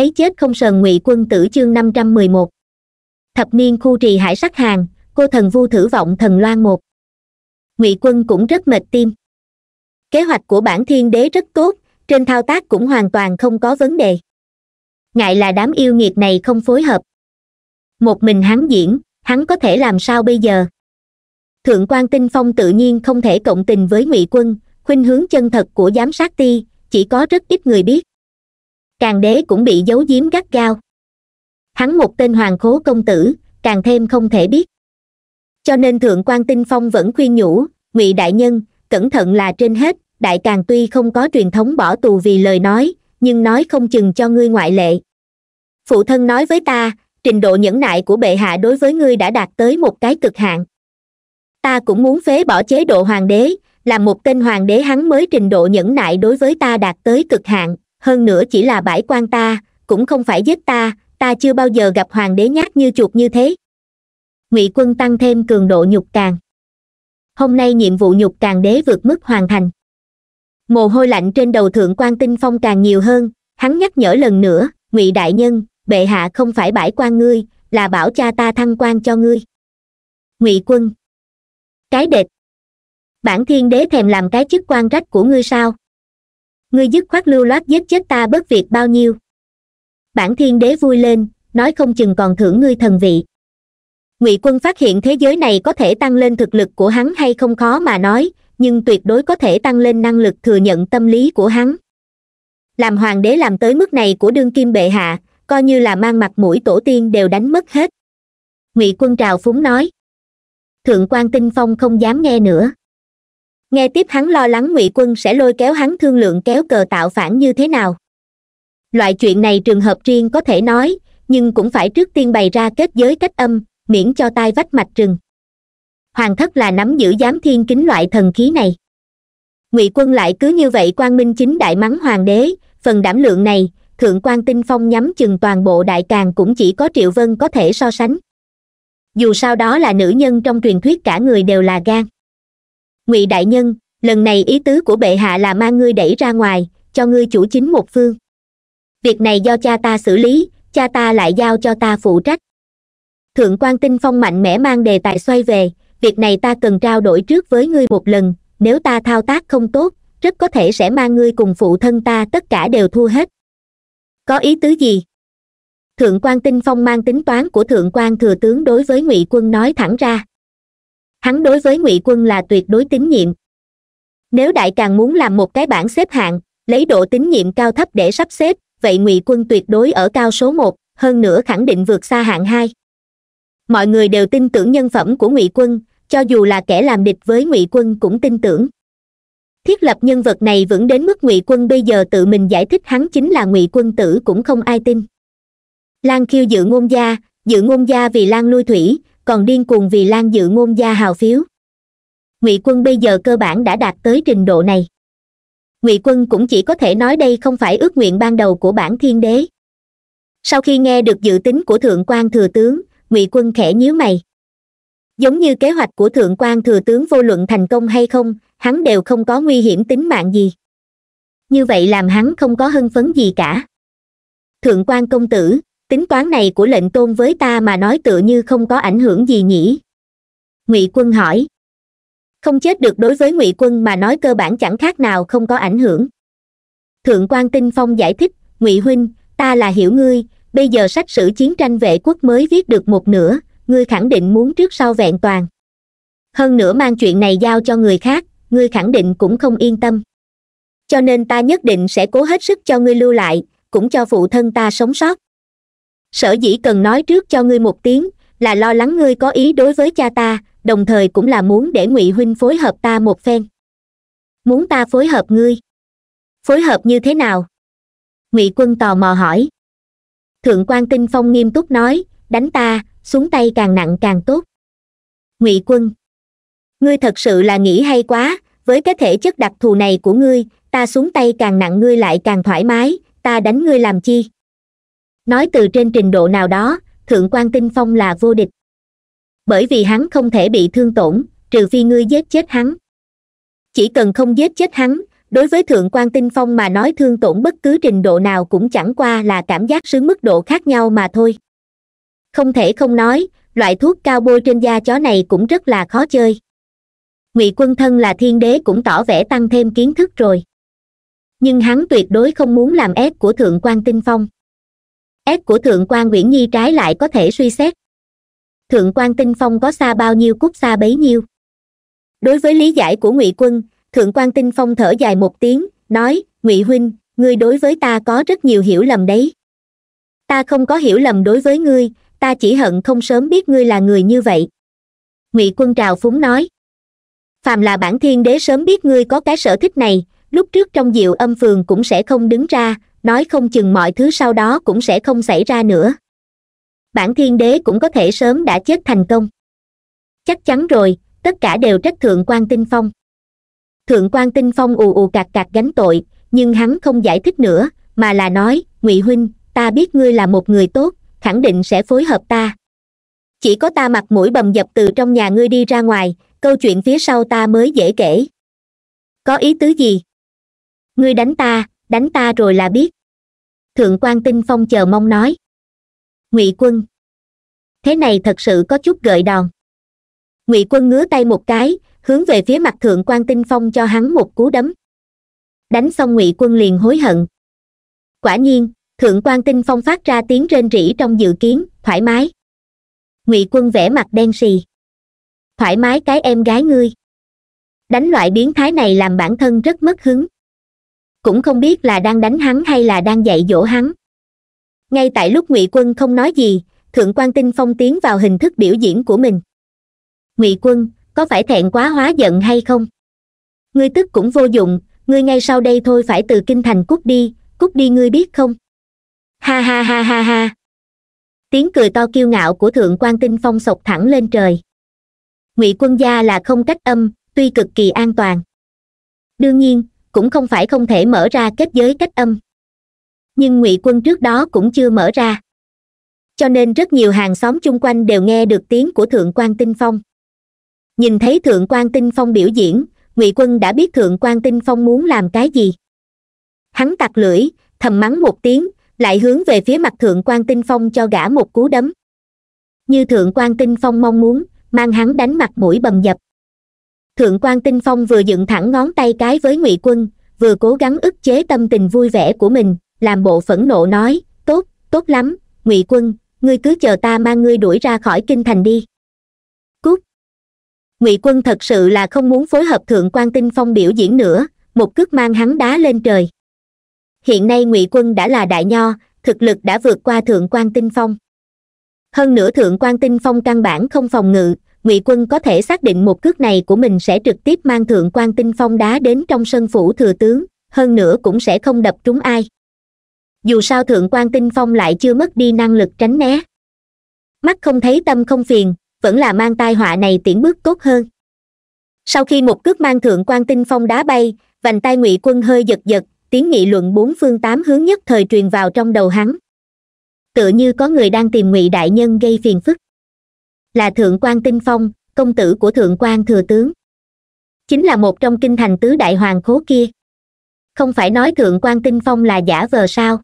thấy chết không sờn ngụy quân tử chương năm trăm mười một thập niên khu trì hải sắc hàng cô thần vu thử vọng thần loan một ngụy quân cũng rất mệt tim kế hoạch của bản thiên đế rất tốt trên thao tác cũng hoàn toàn không có vấn đề ngại là đám yêu nghiệt này không phối hợp một mình hắn diễn hắn có thể làm sao bây giờ thượng quan tinh phong tự nhiên không thể cộng tình với ngụy quân khuynh hướng chân thật của giám sát ti chỉ có rất ít người biết càng đế cũng bị giấu giếm gắt gao hắn một tên hoàng khố công tử càng thêm không thể biết cho nên thượng quan tinh phong vẫn khuyên nhủ ngụy đại nhân cẩn thận là trên hết đại càng tuy không có truyền thống bỏ tù vì lời nói nhưng nói không chừng cho ngươi ngoại lệ phụ thân nói với ta trình độ nhẫn nại của bệ hạ đối với ngươi đã đạt tới một cái cực hạn ta cũng muốn phế bỏ chế độ hoàng đế làm một tên hoàng đế hắn mới trình độ nhẫn nại đối với ta đạt tới cực hạn hơn nữa chỉ là bãi quan ta cũng không phải giết ta ta chưa bao giờ gặp hoàng đế nhát như chuột như thế ngụy quân tăng thêm cường độ nhục càng hôm nay nhiệm vụ nhục càng đế vượt mức hoàn thành mồ hôi lạnh trên đầu thượng quan tinh phong càng nhiều hơn hắn nhắc nhở lần nữa ngụy đại nhân bệ hạ không phải bãi quan ngươi là bảo cha ta thăng quan cho ngươi ngụy quân cái đệt bản thiên đế thèm làm cái chức quan rách của ngươi sao ngươi dứt khoát lưu loát giết chết ta bất việc bao nhiêu bản thiên đế vui lên nói không chừng còn thưởng ngươi thần vị ngụy quân phát hiện thế giới này có thể tăng lên thực lực của hắn hay không khó mà nói nhưng tuyệt đối có thể tăng lên năng lực thừa nhận tâm lý của hắn làm hoàng đế làm tới mức này của đương kim bệ hạ coi như là mang mặt mũi tổ tiên đều đánh mất hết ngụy quân trào phúng nói thượng quan tinh phong không dám nghe nữa nghe tiếp hắn lo lắng ngụy quân sẽ lôi kéo hắn thương lượng kéo cờ tạo phản như thế nào loại chuyện này trường hợp riêng có thể nói nhưng cũng phải trước tiên bày ra kết giới cách âm miễn cho tai vách mạch trừng hoàng thất là nắm giữ giám thiên kính loại thần khí này ngụy quân lại cứ như vậy quan minh chính đại mắng hoàng đế phần đảm lượng này thượng quan tinh phong nhắm chừng toàn bộ đại càng cũng chỉ có triệu vân có thể so sánh dù sau đó là nữ nhân trong truyền thuyết cả người đều là gan ngụy đại nhân lần này ý tứ của bệ hạ là mang ngươi đẩy ra ngoài cho ngươi chủ chính một phương việc này do cha ta xử lý cha ta lại giao cho ta phụ trách thượng quan tinh phong mạnh mẽ mang đề tài xoay về việc này ta cần trao đổi trước với ngươi một lần nếu ta thao tác không tốt rất có thể sẽ mang ngươi cùng phụ thân ta tất cả đều thua hết có ý tứ gì thượng quan tinh phong mang tính toán của thượng quan thừa tướng đối với ngụy quân nói thẳng ra hắn đối với ngụy quân là tuyệt đối tín nhiệm nếu đại càng muốn làm một cái bảng xếp hạng lấy độ tín nhiệm cao thấp để sắp xếp vậy ngụy quân tuyệt đối ở cao số một hơn nữa khẳng định vượt xa hạng hai mọi người đều tin tưởng nhân phẩm của ngụy quân cho dù là kẻ làm địch với ngụy quân cũng tin tưởng thiết lập nhân vật này vẫn đến mức ngụy quân bây giờ tự mình giải thích hắn chính là ngụy quân tử cũng không ai tin lan khiêu dự ngôn gia dự ngôn gia vì lan lui thủy còn điên cuồng vì lan dự ngôn gia hào phiếu ngụy quân bây giờ cơ bản đã đạt tới trình độ này ngụy quân cũng chỉ có thể nói đây không phải ước nguyện ban đầu của bản thiên đế sau khi nghe được dự tính của thượng quan thừa tướng ngụy quân khẽ nhíu mày giống như kế hoạch của thượng quan thừa tướng vô luận thành công hay không hắn đều không có nguy hiểm tính mạng gì như vậy làm hắn không có hân phấn gì cả thượng quan công tử tính toán này của lệnh tôn với ta mà nói tựa như không có ảnh hưởng gì nhỉ ngụy quân hỏi không chết được đối với ngụy quân mà nói cơ bản chẳng khác nào không có ảnh hưởng thượng quan tinh phong giải thích ngụy huynh ta là hiểu ngươi bây giờ sách sử chiến tranh vệ quốc mới viết được một nửa ngươi khẳng định muốn trước sau vẹn toàn hơn nữa mang chuyện này giao cho người khác ngươi khẳng định cũng không yên tâm cho nên ta nhất định sẽ cố hết sức cho ngươi lưu lại cũng cho phụ thân ta sống sót sở dĩ cần nói trước cho ngươi một tiếng là lo lắng ngươi có ý đối với cha ta đồng thời cũng là muốn để ngụy huynh phối hợp ta một phen muốn ta phối hợp ngươi phối hợp như thế nào ngụy quân tò mò hỏi thượng quan tinh phong nghiêm túc nói đánh ta xuống tay càng nặng càng tốt ngụy quân ngươi thật sự là nghĩ hay quá với cái thể chất đặc thù này của ngươi ta xuống tay càng nặng ngươi lại càng thoải mái ta đánh ngươi làm chi nói từ trên trình độ nào đó thượng quan tinh phong là vô địch bởi vì hắn không thể bị thương tổn trừ phi ngươi giết chết hắn chỉ cần không giết chết hắn đối với thượng quan tinh phong mà nói thương tổn bất cứ trình độ nào cũng chẳng qua là cảm giác sướng mức độ khác nhau mà thôi không thể không nói loại thuốc cao bôi trên da chó này cũng rất là khó chơi ngụy quân thân là thiên đế cũng tỏ vẻ tăng thêm kiến thức rồi nhưng hắn tuyệt đối không muốn làm ép của thượng quan tinh phong ép của thượng quan nguyễn nhi trái lại có thể suy xét thượng quan tinh phong có xa bao nhiêu cút xa bấy nhiêu đối với lý giải của ngụy quân thượng quan tinh phong thở dài một tiếng nói ngụy huynh ngươi đối với ta có rất nhiều hiểu lầm đấy ta không có hiểu lầm đối với ngươi ta chỉ hận không sớm biết ngươi là người như vậy ngụy quân trào phúng nói phàm là bản thiên đế sớm biết ngươi có cái sở thích này lúc trước trong diệu âm phường cũng sẽ không đứng ra nói không chừng mọi thứ sau đó cũng sẽ không xảy ra nữa bản thiên đế cũng có thể sớm đã chết thành công chắc chắn rồi tất cả đều trách thượng quan tinh phong thượng quan tinh phong ù ù cạc cạc gánh tội nhưng hắn không giải thích nữa mà là nói ngụy huynh ta biết ngươi là một người tốt khẳng định sẽ phối hợp ta chỉ có ta mặc mũi bầm dập từ trong nhà ngươi đi ra ngoài câu chuyện phía sau ta mới dễ kể có ý tứ gì ngươi đánh ta đánh ta rồi là biết thượng quan tinh phong chờ mong nói ngụy quân thế này thật sự có chút gợi đòn ngụy quân ngứa tay một cái hướng về phía mặt thượng quan tinh phong cho hắn một cú đấm đánh xong ngụy quân liền hối hận quả nhiên thượng quan tinh phong phát ra tiếng rên rỉ trong dự kiến thoải mái ngụy quân vẻ mặt đen sì. thoải mái cái em gái ngươi đánh loại biến thái này làm bản thân rất mất hứng cũng không biết là đang đánh hắn hay là đang dạy dỗ hắn ngay tại lúc ngụy quân không nói gì thượng quan tinh phong tiến vào hình thức biểu diễn của mình ngụy quân có phải thẹn quá hóa giận hay không ngươi tức cũng vô dụng ngươi ngay sau đây thôi phải từ kinh thành cút đi cút đi ngươi biết không ha ha ha ha ha tiếng cười to kiêu ngạo của thượng quan tinh phong sộc thẳng lên trời ngụy quân gia là không cách âm tuy cực kỳ an toàn đương nhiên cũng không phải không thể mở ra kết giới cách âm nhưng ngụy quân trước đó cũng chưa mở ra cho nên rất nhiều hàng xóm chung quanh đều nghe được tiếng của thượng quan tinh phong nhìn thấy thượng quan tinh phong biểu diễn ngụy quân đã biết thượng quan tinh phong muốn làm cái gì hắn tặc lưỡi thầm mắng một tiếng lại hướng về phía mặt thượng quan tinh phong cho gã một cú đấm như thượng quan tinh phong mong muốn mang hắn đánh mặt mũi bầm dập thượng quan tinh phong vừa dựng thẳng ngón tay cái với ngụy quân vừa cố gắng ức chế tâm tình vui vẻ của mình làm bộ phẫn nộ nói tốt tốt lắm ngụy quân ngươi cứ chờ ta mang ngươi đuổi ra khỏi kinh thành đi cút ngụy quân thật sự là không muốn phối hợp thượng quan tinh phong biểu diễn nữa một cước mang hắn đá lên trời hiện nay ngụy quân đã là đại nho thực lực đã vượt qua thượng quan tinh phong hơn nữa thượng quan tinh phong căn bản không phòng ngự ngụy quân có thể xác định một cước này của mình sẽ trực tiếp mang thượng quan tinh phong đá đến trong sân phủ thừa tướng hơn nữa cũng sẽ không đập trúng ai dù sao thượng quan tinh phong lại chưa mất đi năng lực tránh né mắt không thấy tâm không phiền vẫn là mang tai họa này tiễn bước tốt hơn sau khi một cước mang thượng quan tinh phong đá bay vành tai ngụy quân hơi giật giật tiếng nghị luận bốn phương tám hướng nhất thời truyền vào trong đầu hắn tựa như có người đang tìm ngụy đại nhân gây phiền phức là thượng quan tinh phong công tử của thượng quan thừa tướng chính là một trong kinh thành tứ đại hoàng khố kia không phải nói thượng quan tinh phong là giả vờ sao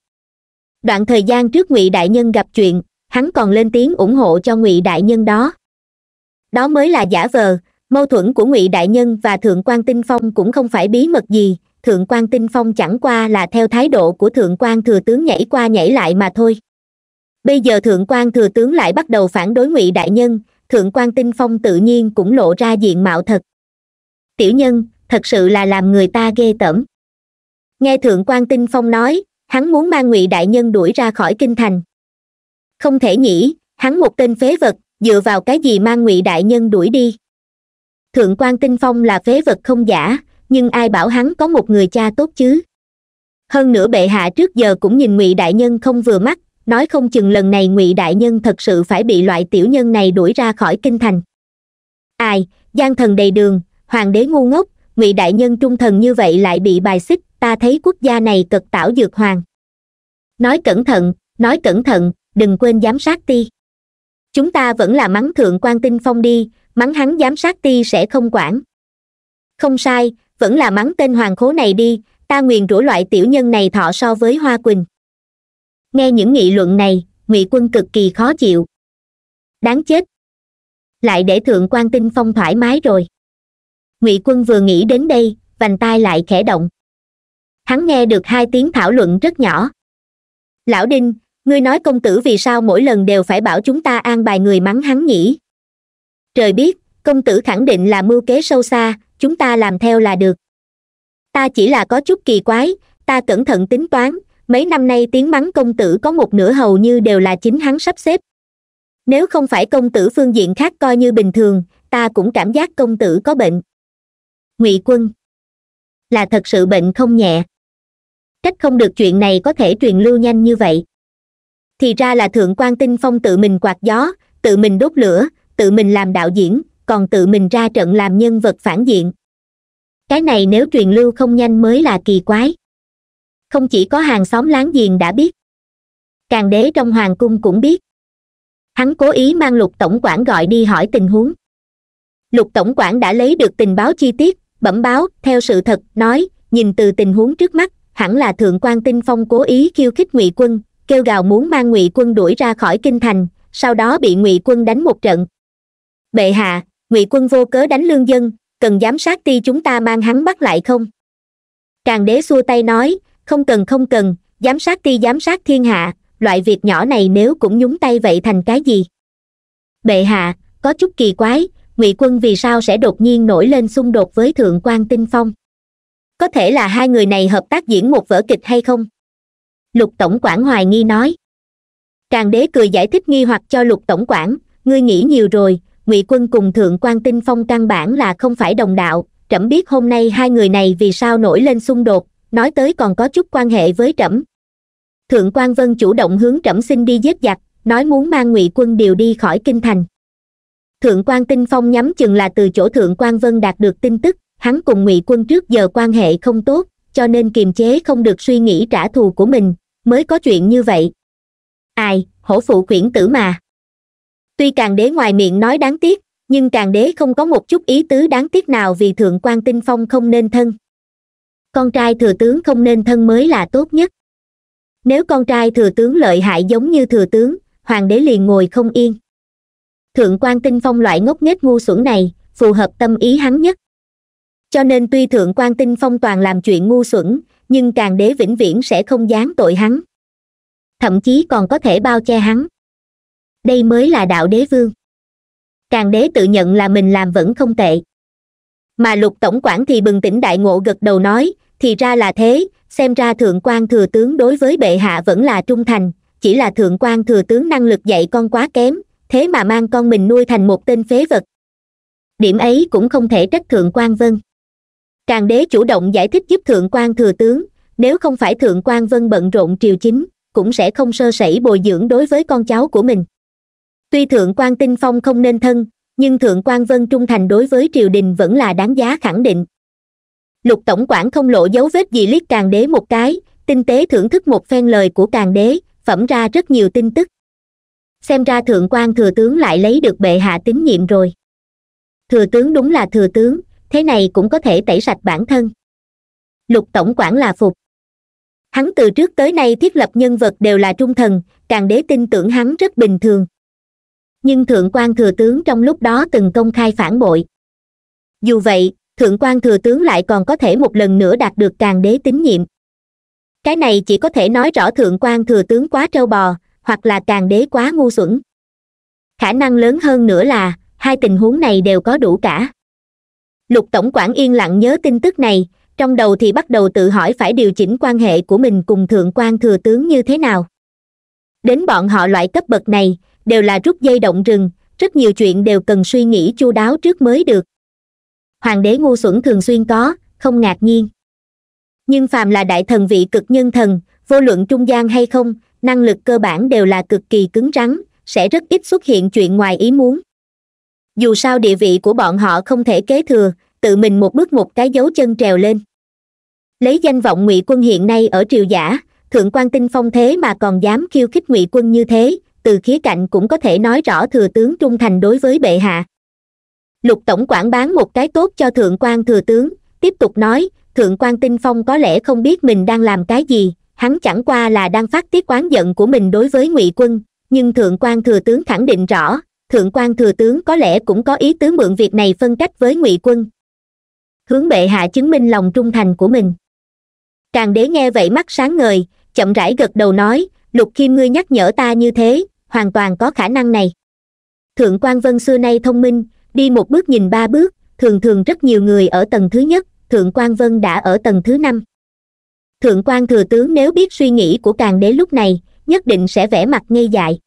đoạn thời gian trước ngụy đại nhân gặp chuyện hắn còn lên tiếng ủng hộ cho ngụy đại nhân đó đó mới là giả vờ mâu thuẫn của ngụy đại nhân và thượng quan tinh phong cũng không phải bí mật gì thượng quan tinh phong chẳng qua là theo thái độ của thượng quan thừa tướng nhảy qua nhảy lại mà thôi bây giờ thượng quan thừa tướng lại bắt đầu phản đối ngụy đại nhân thượng quan tinh phong tự nhiên cũng lộ ra diện mạo thật tiểu nhân thật sự là làm người ta ghê tởm nghe thượng quan tinh phong nói hắn muốn mang ngụy đại nhân đuổi ra khỏi kinh thành không thể nhỉ hắn một tên phế vật dựa vào cái gì mang ngụy đại nhân đuổi đi thượng quan tinh phong là phế vật không giả nhưng ai bảo hắn có một người cha tốt chứ hơn nữa bệ hạ trước giờ cũng nhìn ngụy đại nhân không vừa mắt nói không chừng lần này ngụy đại nhân thật sự phải bị loại tiểu nhân này đuổi ra khỏi kinh thành ai gian thần đầy đường hoàng đế ngu ngốc ngụy đại nhân trung thần như vậy lại bị bài xích ta thấy quốc gia này cực tảo dược hoàng nói cẩn thận nói cẩn thận đừng quên giám sát ti chúng ta vẫn là mắng thượng quan tinh phong đi mắng hắn giám sát ti sẽ không quản không sai vẫn là mắng tên hoàng khố này đi ta nguyền rủa loại tiểu nhân này thọ so với hoa quỳnh nghe những nghị luận này ngụy quân cực kỳ khó chịu đáng chết lại để thượng quan tinh phong thoải mái rồi ngụy quân vừa nghĩ đến đây vành tai lại khẽ động hắn nghe được hai tiếng thảo luận rất nhỏ lão đinh ngươi nói công tử vì sao mỗi lần đều phải bảo chúng ta an bài người mắng hắn nhỉ trời biết công tử khẳng định là mưu kế sâu xa chúng ta làm theo là được ta chỉ là có chút kỳ quái ta cẩn thận tính toán mấy năm nay tiếng mắng công tử có một nửa hầu như đều là chính hắn sắp xếp nếu không phải công tử phương diện khác coi như bình thường ta cũng cảm giác công tử có bệnh ngụy quân là thật sự bệnh không nhẹ trách không được chuyện này có thể truyền lưu nhanh như vậy thì ra là thượng quan tinh phong tự mình quạt gió tự mình đốt lửa tự mình làm đạo diễn còn tự mình ra trận làm nhân vật phản diện cái này nếu truyền lưu không nhanh mới là kỳ quái không chỉ có hàng xóm láng giềng đã biết càng đế trong hoàng cung cũng biết hắn cố ý mang lục tổng quản gọi đi hỏi tình huống lục tổng quản đã lấy được tình báo chi tiết bẩm báo theo sự thật nói nhìn từ tình huống trước mắt hẳn là thượng quan tinh phong cố ý khiêu khích ngụy quân kêu gào muốn mang ngụy quân đuổi ra khỏi kinh thành sau đó bị ngụy quân đánh một trận bệ hạ ngụy quân vô cớ đánh lương dân cần giám sát ti chúng ta mang hắn bắt lại không càng đế xua tay nói không cần không cần giám sát ti giám sát thiên hạ loại việc nhỏ này nếu cũng nhúng tay vậy thành cái gì bệ hạ có chút kỳ quái ngụy quân vì sao sẽ đột nhiên nổi lên xung đột với thượng quan tinh phong có thể là hai người này hợp tác diễn một vở kịch hay không lục tổng quản hoài nghi nói tràng đế cười giải thích nghi hoặc cho lục tổng quản ngươi nghĩ nhiều rồi ngụy quân cùng thượng quan tinh phong căn bản là không phải đồng đạo trẫm biết hôm nay hai người này vì sao nổi lên xung đột nói tới còn có chút quan hệ với trẫm thượng quan vân chủ động hướng trẫm xin đi giết giặc nói muốn mang ngụy quân điều đi khỏi kinh thành thượng quan tinh phong nhắm chừng là từ chỗ thượng quan vân đạt được tin tức hắn cùng ngụy quân trước giờ quan hệ không tốt cho nên kiềm chế không được suy nghĩ trả thù của mình mới có chuyện như vậy ai hổ phụ quyển tử mà tuy càng đế ngoài miệng nói đáng tiếc nhưng càng đế không có một chút ý tứ đáng tiếc nào vì thượng quan tinh phong không nên thân con trai thừa tướng không nên thân mới là tốt nhất nếu con trai thừa tướng lợi hại giống như thừa tướng hoàng đế liền ngồi không yên thượng quan tinh phong loại ngốc nghếch ngu xuẩn này phù hợp tâm ý hắn nhất cho nên tuy thượng quan tinh phong toàn làm chuyện ngu xuẩn nhưng càng đế vĩnh viễn sẽ không gián tội hắn thậm chí còn có thể bao che hắn đây mới là đạo đế vương càng đế tự nhận là mình làm vẫn không tệ mà lục tổng quản thì bừng tỉnh đại ngộ gật đầu nói thì ra là thế xem ra thượng quan thừa tướng đối với bệ hạ vẫn là trung thành chỉ là thượng quan thừa tướng năng lực dạy con quá kém thế mà mang con mình nuôi thành một tên phế vật điểm ấy cũng không thể trách thượng quan vân càng đế chủ động giải thích giúp thượng quan thừa tướng nếu không phải thượng quan vân bận rộn triều chính cũng sẽ không sơ sẩy bồi dưỡng đối với con cháu của mình tuy thượng quan tinh phong không nên thân nhưng thượng quan vân trung thành đối với triều đình vẫn là đáng giá khẳng định lục tổng quản không lộ dấu vết gì liếc càng đế một cái tinh tế thưởng thức một phen lời của càng đế phẩm ra rất nhiều tin tức xem ra thượng quan thừa tướng lại lấy được bệ hạ tín nhiệm rồi thừa tướng đúng là thừa tướng thế này cũng có thể tẩy sạch bản thân lục tổng quản là phục hắn từ trước tới nay thiết lập nhân vật đều là trung thần càng đế tin tưởng hắn rất bình thường nhưng thượng quan thừa tướng trong lúc đó từng công khai phản bội dù vậy thượng quan thừa tướng lại còn có thể một lần nữa đạt được càng đế tín nhiệm cái này chỉ có thể nói rõ thượng quan thừa tướng quá trâu bò hoặc là càng đế quá ngu xuẩn khả năng lớn hơn nữa là hai tình huống này đều có đủ cả lục tổng quản yên lặng nhớ tin tức này trong đầu thì bắt đầu tự hỏi phải điều chỉnh quan hệ của mình cùng thượng quan thừa tướng như thế nào đến bọn họ loại cấp bậc này đều là rút dây động rừng rất nhiều chuyện đều cần suy nghĩ chu đáo trước mới được hoàng đế ngu xuẩn thường xuyên có không ngạc nhiên nhưng phàm là đại thần vị cực nhân thần vô luận trung gian hay không năng lực cơ bản đều là cực kỳ cứng rắn sẽ rất ít xuất hiện chuyện ngoài ý muốn dù sao địa vị của bọn họ không thể kế thừa tự mình một bước một cái dấu chân trèo lên lấy danh vọng ngụy quân hiện nay ở triều giả thượng quan tinh phong thế mà còn dám khiêu khích ngụy quân như thế từ khía cạnh cũng có thể nói rõ thừa tướng trung thành đối với bệ hạ lục tổng quản bán một cái tốt cho thượng quan thừa tướng tiếp tục nói thượng quan tinh phong có lẽ không biết mình đang làm cái gì hắn chẳng qua là đang phát tiết oán giận của mình đối với ngụy quân nhưng thượng quan thừa tướng khẳng định rõ thượng quan thừa tướng có lẽ cũng có ý tứ mượn việc này phân cách với ngụy quân hướng bệ hạ chứng minh lòng trung thành của mình càng đế nghe vậy mắt sáng ngời chậm rãi gật đầu nói lục khiêm ngươi nhắc nhở ta như thế hoàn toàn có khả năng này thượng quan vân xưa nay thông minh đi một bước nhìn ba bước thường thường rất nhiều người ở tầng thứ nhất thượng quan vân đã ở tầng thứ năm thượng quan thừa tướng nếu biết suy nghĩ của càng đế lúc này nhất định sẽ vẽ mặt ngây dại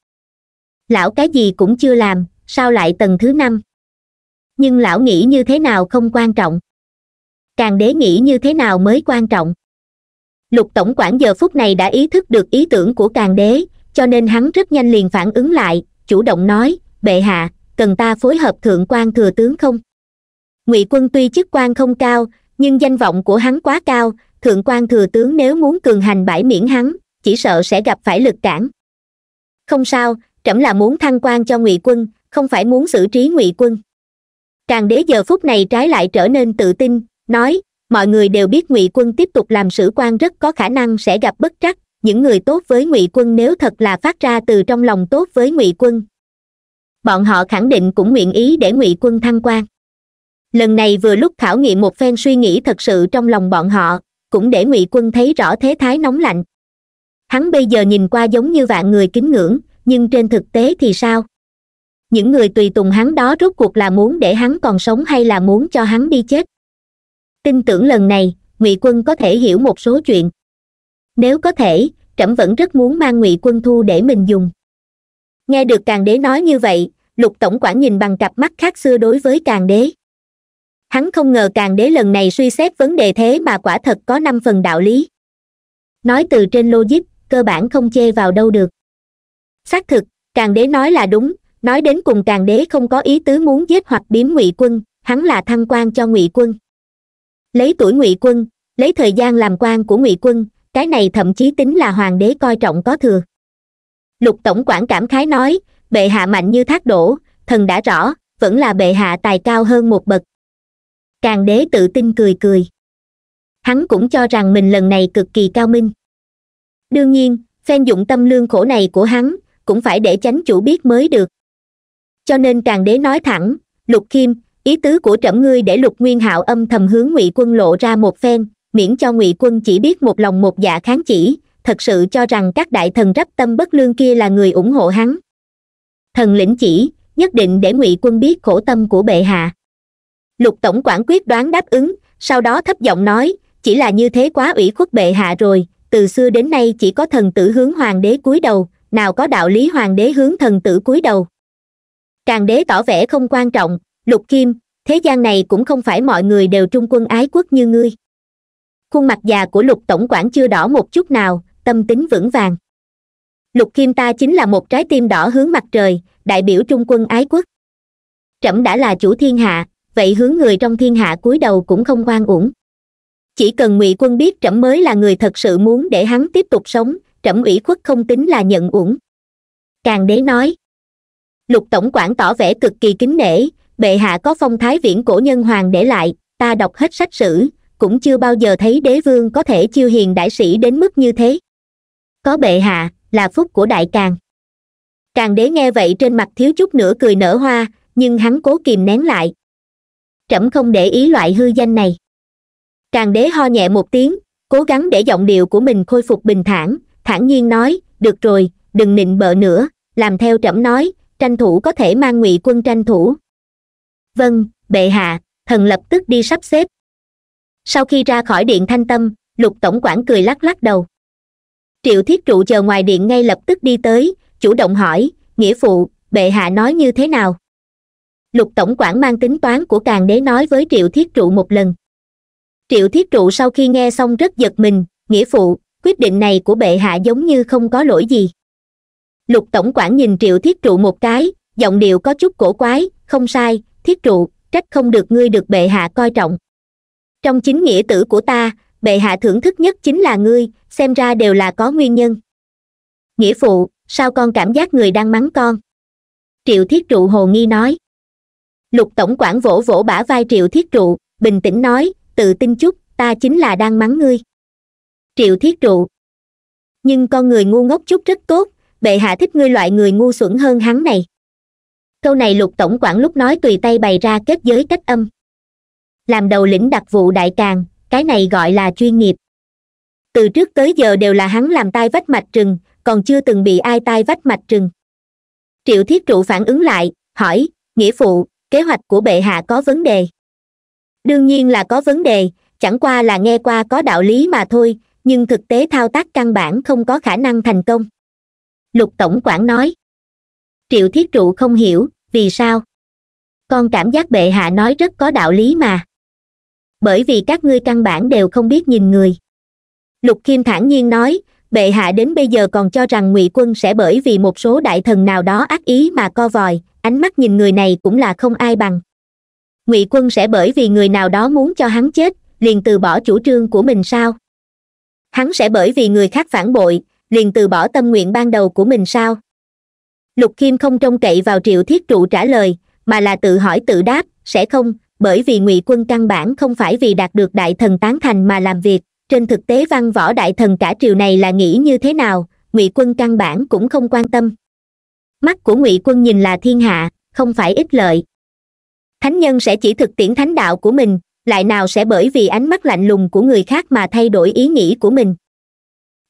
lão cái gì cũng chưa làm sao lại tầng thứ năm nhưng lão nghĩ như thế nào không quan trọng càng đế nghĩ như thế nào mới quan trọng lục tổng quản giờ phút này đã ý thức được ý tưởng của càng đế cho nên hắn rất nhanh liền phản ứng lại chủ động nói bệ hạ cần ta phối hợp thượng quan thừa tướng không ngụy quân tuy chức quan không cao nhưng danh vọng của hắn quá cao thượng quan thừa tướng nếu muốn cường hành bãi miễn hắn chỉ sợ sẽ gặp phải lực cản không sao trẫm là muốn thăng quan cho ngụy quân không phải muốn xử trí ngụy quân tràng đế giờ phút này trái lại trở nên tự tin nói mọi người đều biết ngụy quân tiếp tục làm sử quan rất có khả năng sẽ gặp bất trắc những người tốt với ngụy quân nếu thật là phát ra từ trong lòng tốt với ngụy quân bọn họ khẳng định cũng nguyện ý để ngụy quân thăng quan lần này vừa lúc khảo nghiệm một phen suy nghĩ thật sự trong lòng bọn họ cũng để ngụy quân thấy rõ thế thái nóng lạnh hắn bây giờ nhìn qua giống như vạn người kính ngưỡng nhưng trên thực tế thì sao những người tùy tùng hắn đó rốt cuộc là muốn để hắn còn sống hay là muốn cho hắn đi chết tin tưởng lần này ngụy quân có thể hiểu một số chuyện nếu có thể trẫm vẫn rất muốn mang ngụy quân thu để mình dùng nghe được càng đế nói như vậy lục tổng quản nhìn bằng cặp mắt khác xưa đối với càng đế hắn không ngờ càng đế lần này suy xét vấn đề thế mà quả thật có năm phần đạo lý nói từ trên logic cơ bản không chê vào đâu được xác thực càng đế nói là đúng nói đến cùng càng đế không có ý tứ muốn giết hoặc biếm ngụy quân hắn là thăng quan cho ngụy quân lấy tuổi ngụy quân lấy thời gian làm quan của ngụy quân cái này thậm chí tính là hoàng đế coi trọng có thừa lục tổng quản cảm khái nói bệ hạ mạnh như thác đổ thần đã rõ vẫn là bệ hạ tài cao hơn một bậc càng đế tự tin cười cười hắn cũng cho rằng mình lần này cực kỳ cao minh đương nhiên phen dụng tâm lương khổ này của hắn cũng phải để chánh chủ biết mới được cho nên càng đế nói thẳng lục khiêm ý tứ của trẫm ngươi để lục nguyên hạo âm thầm hướng ngụy quân lộ ra một phen miễn cho ngụy quân chỉ biết một lòng một dạ kháng chỉ thật sự cho rằng các đại thần rắp tâm bất lương kia là người ủng hộ hắn thần lĩnh chỉ nhất định để ngụy quân biết khổ tâm của bệ hạ lục tổng quản quyết đoán đáp ứng sau đó thấp giọng nói chỉ là như thế quá ủy khuất bệ hạ rồi từ xưa đến nay chỉ có thần tử hướng hoàng đế cúi đầu nào có đạo lý hoàng đế hướng thần tử cúi đầu càng đế tỏ vẻ không quan trọng lục kim thế gian này cũng không phải mọi người đều trung quân ái quốc như ngươi khuôn mặt già của lục tổng quản chưa đỏ một chút nào tâm tính vững vàng lục kim ta chính là một trái tim đỏ hướng mặt trời đại biểu trung quân ái quốc trẫm đã là chủ thiên hạ vậy hướng người trong thiên hạ cúi đầu cũng không oan uổng chỉ cần ngụy quân biết trẫm mới là người thật sự muốn để hắn tiếp tục sống trẫm ủy khuất không tính là nhận uổng càng đế nói lục tổng quản tỏ vẻ cực kỳ kính nể bệ hạ có phong thái viễn cổ nhân hoàng để lại ta đọc hết sách sử cũng chưa bao giờ thấy đế vương có thể chiêu hiền đại sĩ đến mức như thế có bệ hạ là phúc của đại càng càng đế nghe vậy trên mặt thiếu chút nữa cười nở hoa nhưng hắn cố kìm nén lại trẫm không để ý loại hư danh này càng đế ho nhẹ một tiếng cố gắng để giọng điệu của mình khôi phục bình thản thản nhiên nói được rồi đừng nịnh bợ nữa làm theo trẫm nói tranh thủ có thể mang ngụy quân tranh thủ vâng bệ hạ thần lập tức đi sắp xếp sau khi ra khỏi điện thanh tâm lục tổng quản cười lắc lắc đầu triệu thiết trụ chờ ngoài điện ngay lập tức đi tới chủ động hỏi nghĩa phụ bệ hạ nói như thế nào lục tổng quản mang tính toán của càng đế nói với triệu thiết trụ một lần triệu thiết trụ sau khi nghe xong rất giật mình nghĩa phụ quyết định này của bệ hạ giống như không có lỗi gì lục tổng quản nhìn triệu thiết trụ một cái giọng điệu có chút cổ quái không sai thiết trụ trách không được ngươi được bệ hạ coi trọng trong chính nghĩa tử của ta bệ hạ thưởng thức nhất chính là ngươi xem ra đều là có nguyên nhân nghĩa phụ sao con cảm giác người đang mắng con triệu thiết trụ hồ nghi nói lục tổng quản vỗ vỗ bả vai triệu thiết trụ bình tĩnh nói tự tin chút ta chính là đang mắng ngươi triệu thiết trụ nhưng con người ngu ngốc chút rất tốt bệ hạ thích ngươi loại người ngu xuẩn hơn hắn này câu này lục tổng quản lúc nói tùy tay bày ra kết giới cách âm làm đầu lĩnh đặc vụ đại càng cái này gọi là chuyên nghiệp từ trước tới giờ đều là hắn làm tai vách mạch trừng còn chưa từng bị ai tai vách mạch trừng triệu thiết trụ phản ứng lại hỏi nghĩa phụ kế hoạch của bệ hạ có vấn đề đương nhiên là có vấn đề chẳng qua là nghe qua có đạo lý mà thôi nhưng thực tế thao tác căn bản không có khả năng thành công lục tổng quản nói triệu thiết trụ không hiểu vì sao con cảm giác bệ hạ nói rất có đạo lý mà bởi vì các ngươi căn bản đều không biết nhìn người lục kim thản nhiên nói bệ hạ đến bây giờ còn cho rằng ngụy quân sẽ bởi vì một số đại thần nào đó ác ý mà co vòi ánh mắt nhìn người này cũng là không ai bằng ngụy quân sẽ bởi vì người nào đó muốn cho hắn chết liền từ bỏ chủ trương của mình sao hắn sẽ bởi vì người khác phản bội liền từ bỏ tâm nguyện ban đầu của mình sao lục kim không trông cậy vào triệu thiết trụ trả lời mà là tự hỏi tự đáp sẽ không bởi vì ngụy quân căn bản không phải vì đạt được đại thần tán thành mà làm việc trên thực tế văn võ đại thần cả triều này là nghĩ như thế nào ngụy quân căn bản cũng không quan tâm mắt của ngụy quân nhìn là thiên hạ không phải ích lợi thánh nhân sẽ chỉ thực tiễn thánh đạo của mình lại nào sẽ bởi vì ánh mắt lạnh lùng của người khác mà thay đổi ý nghĩ của mình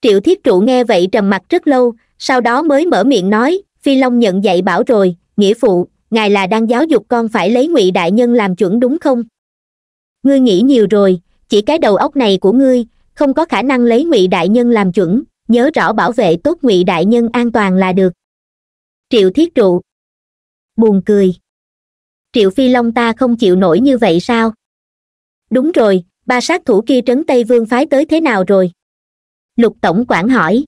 triệu thiết trụ nghe vậy trầm mặc rất lâu sau đó mới mở miệng nói phi long nhận dạy bảo rồi nghĩa phụ ngài là đang giáo dục con phải lấy ngụy đại nhân làm chuẩn đúng không ngươi nghĩ nhiều rồi chỉ cái đầu óc này của ngươi không có khả năng lấy ngụy đại nhân làm chuẩn nhớ rõ bảo vệ tốt ngụy đại nhân an toàn là được triệu thiết trụ buồn cười triệu phi long ta không chịu nổi như vậy sao đúng rồi ba sát thủ kia trấn tây vương phái tới thế nào rồi lục tổng quản hỏi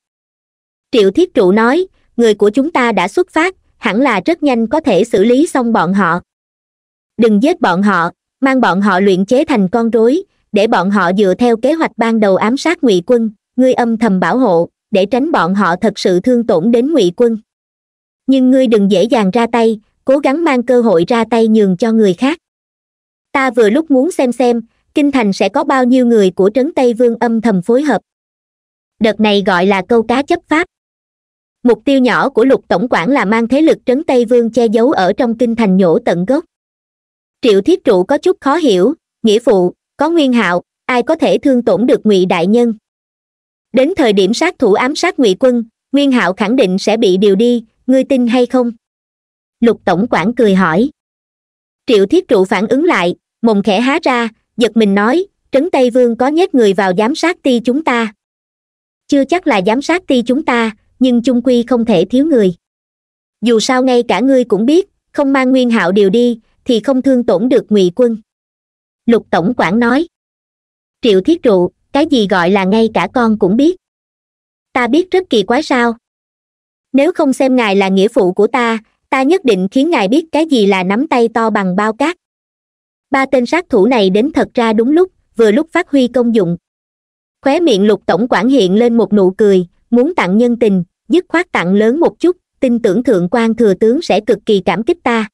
triệu thiết trụ nói người của chúng ta đã xuất phát hẳn là rất nhanh có thể xử lý xong bọn họ đừng giết bọn họ mang bọn họ luyện chế thành con rối để bọn họ dựa theo kế hoạch ban đầu ám sát ngụy quân ngươi âm thầm bảo hộ để tránh bọn họ thật sự thương tổn đến ngụy quân nhưng ngươi đừng dễ dàng ra tay cố gắng mang cơ hội ra tay nhường cho người khác ta vừa lúc muốn xem xem kinh thành sẽ có bao nhiêu người của trấn tây vương âm thầm phối hợp đợt này gọi là câu cá chấp pháp mục tiêu nhỏ của lục tổng quản là mang thế lực trấn tây vương che giấu ở trong kinh thành nhổ tận gốc triệu thiết trụ có chút khó hiểu nghĩa phụ có nguyên hạo ai có thể thương tổn được ngụy đại nhân đến thời điểm sát thủ ám sát ngụy quân nguyên hạo khẳng định sẽ bị điều đi ngươi tin hay không lục tổng quản cười hỏi triệu thiết trụ phản ứng lại mồm khẽ há ra giật mình nói trấn tây vương có nhét người vào giám sát ti chúng ta chưa chắc là giám sát ti chúng ta nhưng chung quy không thể thiếu người dù sao ngay cả ngươi cũng biết không mang nguyên hạo điều đi thì không thương tổn được ngụy quân lục tổng quản nói triệu thiết trụ cái gì gọi là ngay cả con cũng biết ta biết rất kỳ quái sao nếu không xem ngài là nghĩa phụ của ta ta nhất định khiến ngài biết cái gì là nắm tay to bằng bao cát ba tên sát thủ này đến thật ra đúng lúc vừa lúc phát huy công dụng khóe miệng lục tổng quản hiện lên một nụ cười muốn tặng nhân tình dứt khoát tặng lớn một chút tin tưởng thượng quan thừa tướng sẽ cực kỳ cảm kích ta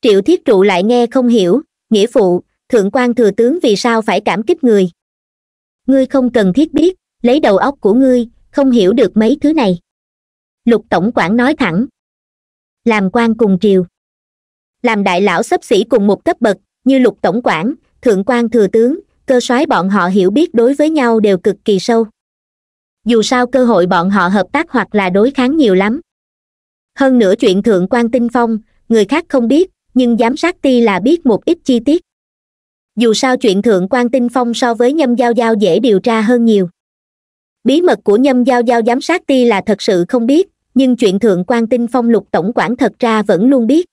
triệu thiết trụ lại nghe không hiểu nghĩa phụ thượng quan thừa tướng vì sao phải cảm kích người ngươi không cần thiết biết lấy đầu óc của ngươi không hiểu được mấy thứ này lục tổng quản nói thẳng làm quan cùng triều làm đại lão xấp xỉ cùng một cấp bậc như lục tổng quản thượng quan thừa tướng cơ soái bọn họ hiểu biết đối với nhau đều cực kỳ sâu dù sao cơ hội bọn họ hợp tác hoặc là đối kháng nhiều lắm hơn nữa chuyện thượng quan tinh phong người khác không biết nhưng giám sát ti là biết một ít chi tiết dù sao chuyện thượng quan tinh phong so với nhâm giao giao dễ điều tra hơn nhiều bí mật của nhâm giao giao giám sát ti là thật sự không biết nhưng chuyện thượng quan tinh phong lục tổng quản thật ra vẫn luôn biết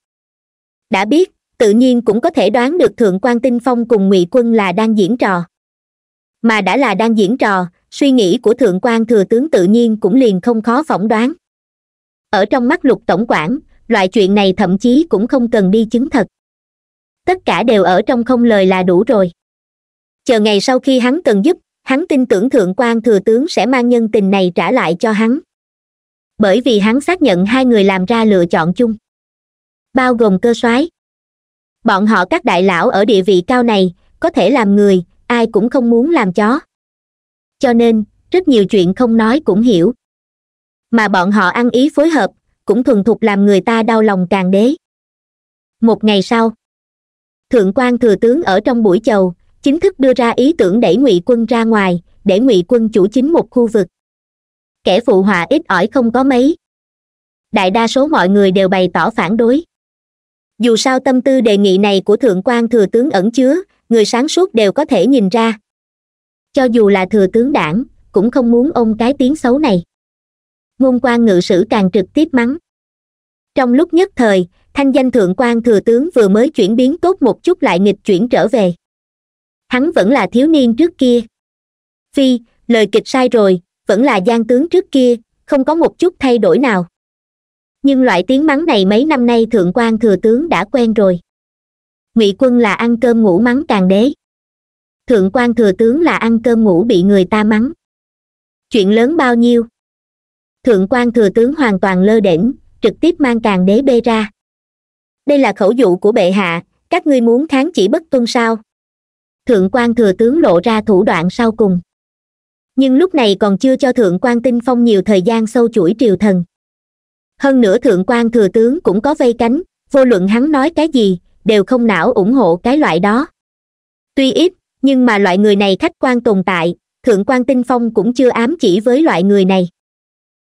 đã biết tự nhiên cũng có thể đoán được thượng quan tinh phong cùng ngụy quân là đang diễn trò mà đã là đang diễn trò suy nghĩ của thượng quan thừa tướng tự nhiên cũng liền không khó phỏng đoán ở trong mắt lục tổng quản loại chuyện này thậm chí cũng không cần đi chứng thật tất cả đều ở trong không lời là đủ rồi chờ ngày sau khi hắn cần giúp hắn tin tưởng thượng quan thừa tướng sẽ mang nhân tình này trả lại cho hắn bởi vì hắn xác nhận hai người làm ra lựa chọn chung bao gồm cơ soái bọn họ các đại lão ở địa vị cao này có thể làm người ai cũng không muốn làm chó cho nên rất nhiều chuyện không nói cũng hiểu mà bọn họ ăn ý phối hợp cũng thuần thục làm người ta đau lòng càng đế một ngày sau thượng quan thừa tướng ở trong buổi chầu chính thức đưa ra ý tưởng đẩy ngụy quân ra ngoài để ngụy quân chủ chính một khu vực kẻ phụ họa ít ỏi không có mấy đại đa số mọi người đều bày tỏ phản đối dù sao tâm tư đề nghị này của thượng quan thừa tướng ẩn chứa người sáng suốt đều có thể nhìn ra cho dù là thừa tướng đảng cũng không muốn ông cái tiếng xấu này ngôn quan ngự sử càng trực tiếp mắng trong lúc nhất thời thanh danh thượng quan thừa tướng vừa mới chuyển biến tốt một chút lại nghịch chuyển trở về hắn vẫn là thiếu niên trước kia phi lời kịch sai rồi vẫn là gian tướng trước kia không có một chút thay đổi nào nhưng loại tiếng mắng này mấy năm nay thượng quan thừa tướng đã quen rồi ngụy quân là ăn cơm ngủ mắng càng đế thượng quan thừa tướng là ăn cơm ngủ bị người ta mắng chuyện lớn bao nhiêu thượng quan thừa tướng hoàn toàn lơ đễnh trực tiếp mang càng đế bê ra đây là khẩu dụ của bệ hạ các ngươi muốn kháng chỉ bất tuân sao thượng quan thừa tướng lộ ra thủ đoạn sau cùng nhưng lúc này còn chưa cho thượng quan tinh phong nhiều thời gian sâu chuỗi triều thần hơn nữa thượng quan thừa tướng cũng có vây cánh vô luận hắn nói cái gì đều không não ủng hộ cái loại đó tuy ít nhưng mà loại người này khách quan tồn tại thượng quan tinh phong cũng chưa ám chỉ với loại người này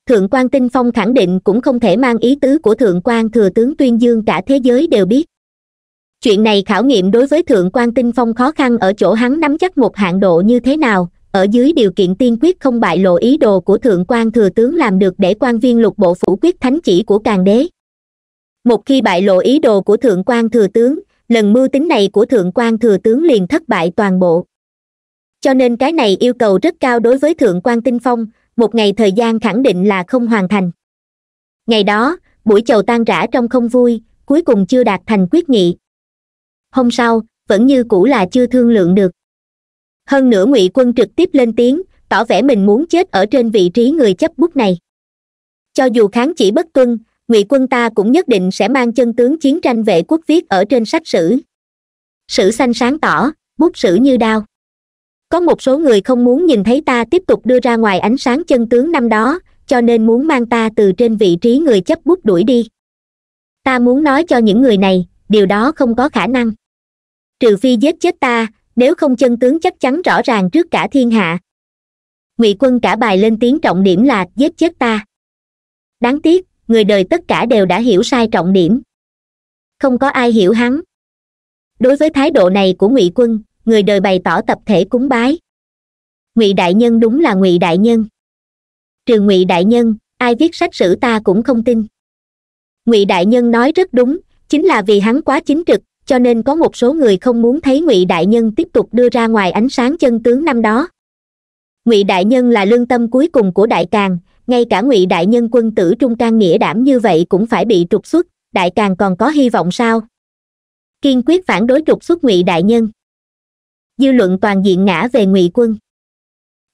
thượng quan tinh phong khẳng định cũng không thể mang ý tứ của thượng quan thừa tướng tuyên dương cả thế giới đều biết chuyện này khảo nghiệm đối với thượng quan tinh phong khó khăn ở chỗ hắn nắm chắc một hạn độ như thế nào ở dưới điều kiện tiên quyết không bại lộ ý đồ của thượng quan thừa tướng làm được để quan viên lục bộ phủ quyết thánh chỉ của càng đế một khi bại lộ ý đồ của thượng quan thừa tướng lần mưu tính này của thượng quan thừa tướng liền thất bại toàn bộ cho nên cái này yêu cầu rất cao đối với thượng quan tinh phong một ngày thời gian khẳng định là không hoàn thành ngày đó buổi chầu tan rã trong không vui cuối cùng chưa đạt thành quyết nghị hôm sau vẫn như cũ là chưa thương lượng được hơn nữa ngụy quân trực tiếp lên tiếng tỏ vẻ mình muốn chết ở trên vị trí người chấp bút này cho dù kháng chỉ bất tuân ngụy quân ta cũng nhất định sẽ mang chân tướng chiến tranh vệ quốc viết ở trên sách sử sử xanh sáng tỏ bút sử như đao có một số người không muốn nhìn thấy ta tiếp tục đưa ra ngoài ánh sáng chân tướng năm đó cho nên muốn mang ta từ trên vị trí người chấp bút đuổi đi ta muốn nói cho những người này điều đó không có khả năng trừ phi giết chết ta nếu không chân tướng chắc chắn rõ ràng trước cả thiên hạ ngụy quân cả bài lên tiếng trọng điểm là giết chết ta đáng tiếc người đời tất cả đều đã hiểu sai trọng điểm không có ai hiểu hắn đối với thái độ này của ngụy quân người đời bày tỏ tập thể cúng bái ngụy đại nhân đúng là ngụy đại nhân trừ ngụy đại nhân ai viết sách sử ta cũng không tin ngụy đại nhân nói rất đúng chính là vì hắn quá chính trực cho nên có một số người không muốn thấy ngụy đại nhân tiếp tục đưa ra ngoài ánh sáng chân tướng năm đó ngụy đại nhân là lương tâm cuối cùng của đại càng ngay cả ngụy đại nhân quân tử trung can nghĩa đảm như vậy cũng phải bị trục xuất đại càng còn có hy vọng sao kiên quyết phản đối trục xuất ngụy đại nhân dư luận toàn diện ngã về ngụy quân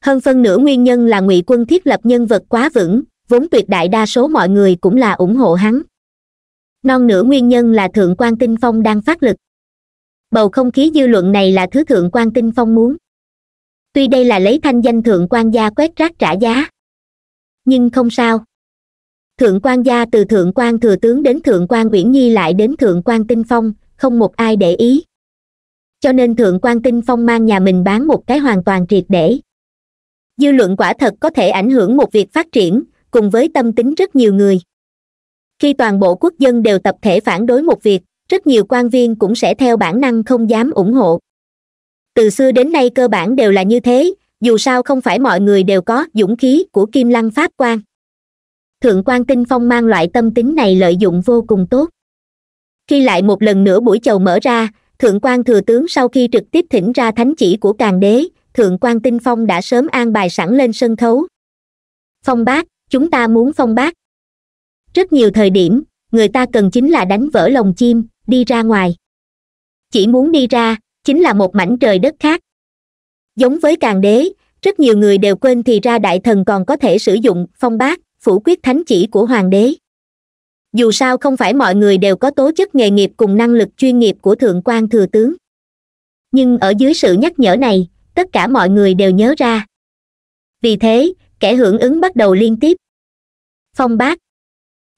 hơn phân nửa nguyên nhân là ngụy quân thiết lập nhân vật quá vững vốn tuyệt đại đa số mọi người cũng là ủng hộ hắn non nửa nguyên nhân là thượng quan tinh phong đang phát lực bầu không khí dư luận này là thứ thượng quan tinh phong muốn tuy đây là lấy thanh danh thượng quan gia quét rác trả giá nhưng không sao thượng quan gia từ thượng quan thừa tướng đến thượng quan uyển nhi lại đến thượng quan tinh phong không một ai để ý cho nên thượng quan tinh phong mang nhà mình bán một cái hoàn toàn triệt để dư luận quả thật có thể ảnh hưởng một việc phát triển cùng với tâm tính rất nhiều người khi toàn bộ quốc dân đều tập thể phản đối một việc rất nhiều quan viên cũng sẽ theo bản năng không dám ủng hộ từ xưa đến nay cơ bản đều là như thế dù sao không phải mọi người đều có dũng khí của kim lăng pháp quan thượng quan tinh phong mang loại tâm tính này lợi dụng vô cùng tốt khi lại một lần nữa buổi chầu mở ra thượng quan thừa tướng sau khi trực tiếp thỉnh ra thánh chỉ của càng đế thượng quan tinh phong đã sớm an bài sẵn lên sân khấu phong bác chúng ta muốn phong bác rất nhiều thời điểm người ta cần chính là đánh vỡ lồng chim đi ra ngoài chỉ muốn đi ra chính là một mảnh trời đất khác giống với càng đế rất nhiều người đều quên thì ra đại thần còn có thể sử dụng phong bát phủ quyết thánh chỉ của hoàng đế dù sao không phải mọi người đều có tố chất nghề nghiệp cùng năng lực chuyên nghiệp của thượng quan thừa tướng nhưng ở dưới sự nhắc nhở này tất cả mọi người đều nhớ ra vì thế kẻ hưởng ứng bắt đầu liên tiếp phong bát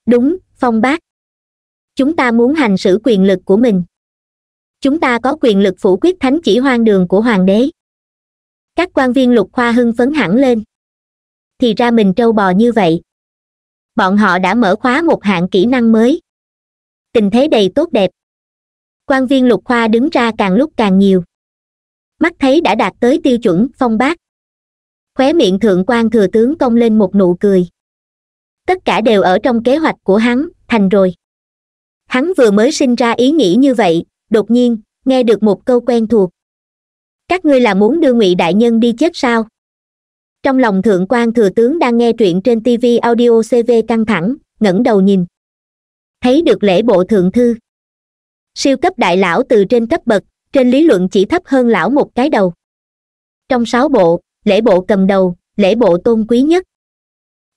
đúng phong bát chúng ta muốn hành xử quyền lực của mình chúng ta có quyền lực phủ quyết thánh chỉ hoang đường của hoàng đế các quan viên lục khoa hưng phấn hẳn lên thì ra mình trâu bò như vậy bọn họ đã mở khóa một hạng kỹ năng mới tình thế đầy tốt đẹp quan viên lục khoa đứng ra càng lúc càng nhiều mắt thấy đã đạt tới tiêu chuẩn phong bác khóe miệng thượng quan thừa tướng cong lên một nụ cười tất cả đều ở trong kế hoạch của hắn thành rồi hắn vừa mới sinh ra ý nghĩ như vậy đột nhiên nghe được một câu quen thuộc các ngươi là muốn đưa ngụy đại nhân đi chết sao trong lòng thượng quan thừa tướng đang nghe truyện trên tv audio cv căng thẳng ngẩng đầu nhìn thấy được lễ bộ thượng thư siêu cấp đại lão từ trên cấp bậc trên lý luận chỉ thấp hơn lão một cái đầu trong sáu bộ lễ bộ cầm đầu lễ bộ tôn quý nhất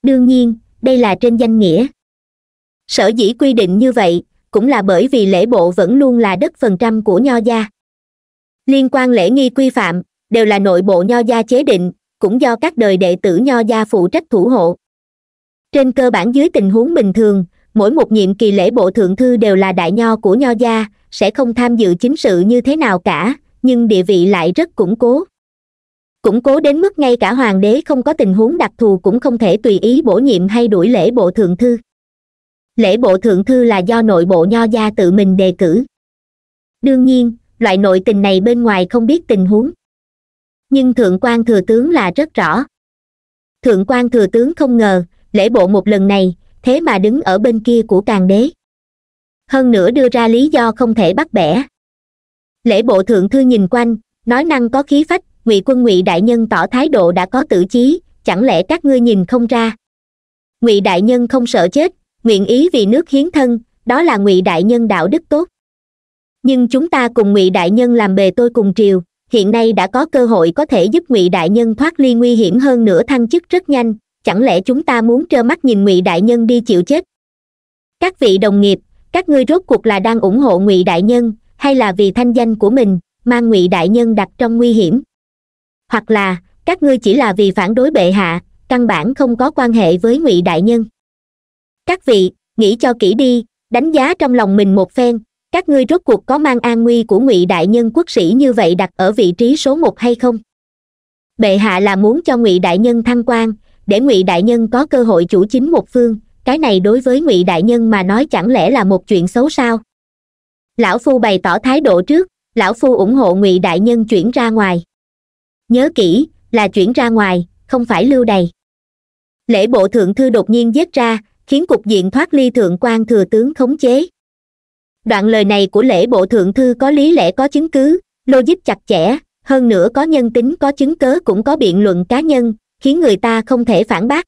đương nhiên đây là trên danh nghĩa sở dĩ quy định như vậy cũng là bởi vì lễ bộ vẫn luôn là đất phần trăm của nho gia liên quan lễ nghi quy phạm đều là nội bộ nho gia chế định cũng do các đời đệ tử nho gia phụ trách thủ hộ trên cơ bản dưới tình huống bình thường mỗi một nhiệm kỳ lễ bộ thượng thư đều là đại nho của nho gia sẽ không tham dự chính sự như thế nào cả nhưng địa vị lại rất củng cố củng cố đến mức ngay cả hoàng đế không có tình huống đặc thù cũng không thể tùy ý bổ nhiệm hay đuổi lễ bộ thượng thư lễ bộ thượng thư là do nội bộ nho gia tự mình đề cử đương nhiên loại nội tình này bên ngoài không biết tình huống nhưng thượng quan thừa tướng là rất rõ thượng quan thừa tướng không ngờ lễ bộ một lần này thế mà đứng ở bên kia của càng đế hơn nữa đưa ra lý do không thể bắt bẻ lễ bộ thượng thư nhìn quanh nói năng có khí phách ngụy quân ngụy đại nhân tỏ thái độ đã có tử chí chẳng lẽ các ngươi nhìn không ra ngụy đại nhân không sợ chết nguyện ý vì nước hiến thân đó là ngụy đại nhân đạo đức tốt nhưng chúng ta cùng ngụy đại nhân làm bề tôi cùng triều hiện nay đã có cơ hội có thể giúp ngụy đại nhân thoát ly nguy hiểm hơn nữa thăng chức rất nhanh chẳng lẽ chúng ta muốn trơ mắt nhìn ngụy đại nhân đi chịu chết các vị đồng nghiệp các ngươi rốt cuộc là đang ủng hộ ngụy đại nhân hay là vì thanh danh của mình mang ngụy đại nhân đặt trong nguy hiểm hoặc là các ngươi chỉ là vì phản đối bệ hạ căn bản không có quan hệ với ngụy đại nhân các vị nghĩ cho kỹ đi đánh giá trong lòng mình một phen các ngươi rốt cuộc có mang an nguy của ngụy đại nhân quốc sĩ như vậy đặt ở vị trí số một hay không bệ hạ là muốn cho ngụy đại nhân thăng quan để ngụy đại nhân có cơ hội chủ chính một phương cái này đối với ngụy đại nhân mà nói chẳng lẽ là một chuyện xấu sao lão phu bày tỏ thái độ trước lão phu ủng hộ ngụy đại nhân chuyển ra ngoài nhớ kỹ là chuyển ra ngoài không phải lưu đày lễ bộ thượng thư đột nhiên giết ra khiến cục diện thoát ly thượng quan thừa tướng khống chế đoạn lời này của lễ bộ thượng thư có lý lẽ có chứng cứ logic chặt chẽ hơn nữa có nhân tính có chứng cớ cũng có biện luận cá nhân khiến người ta không thể phản bác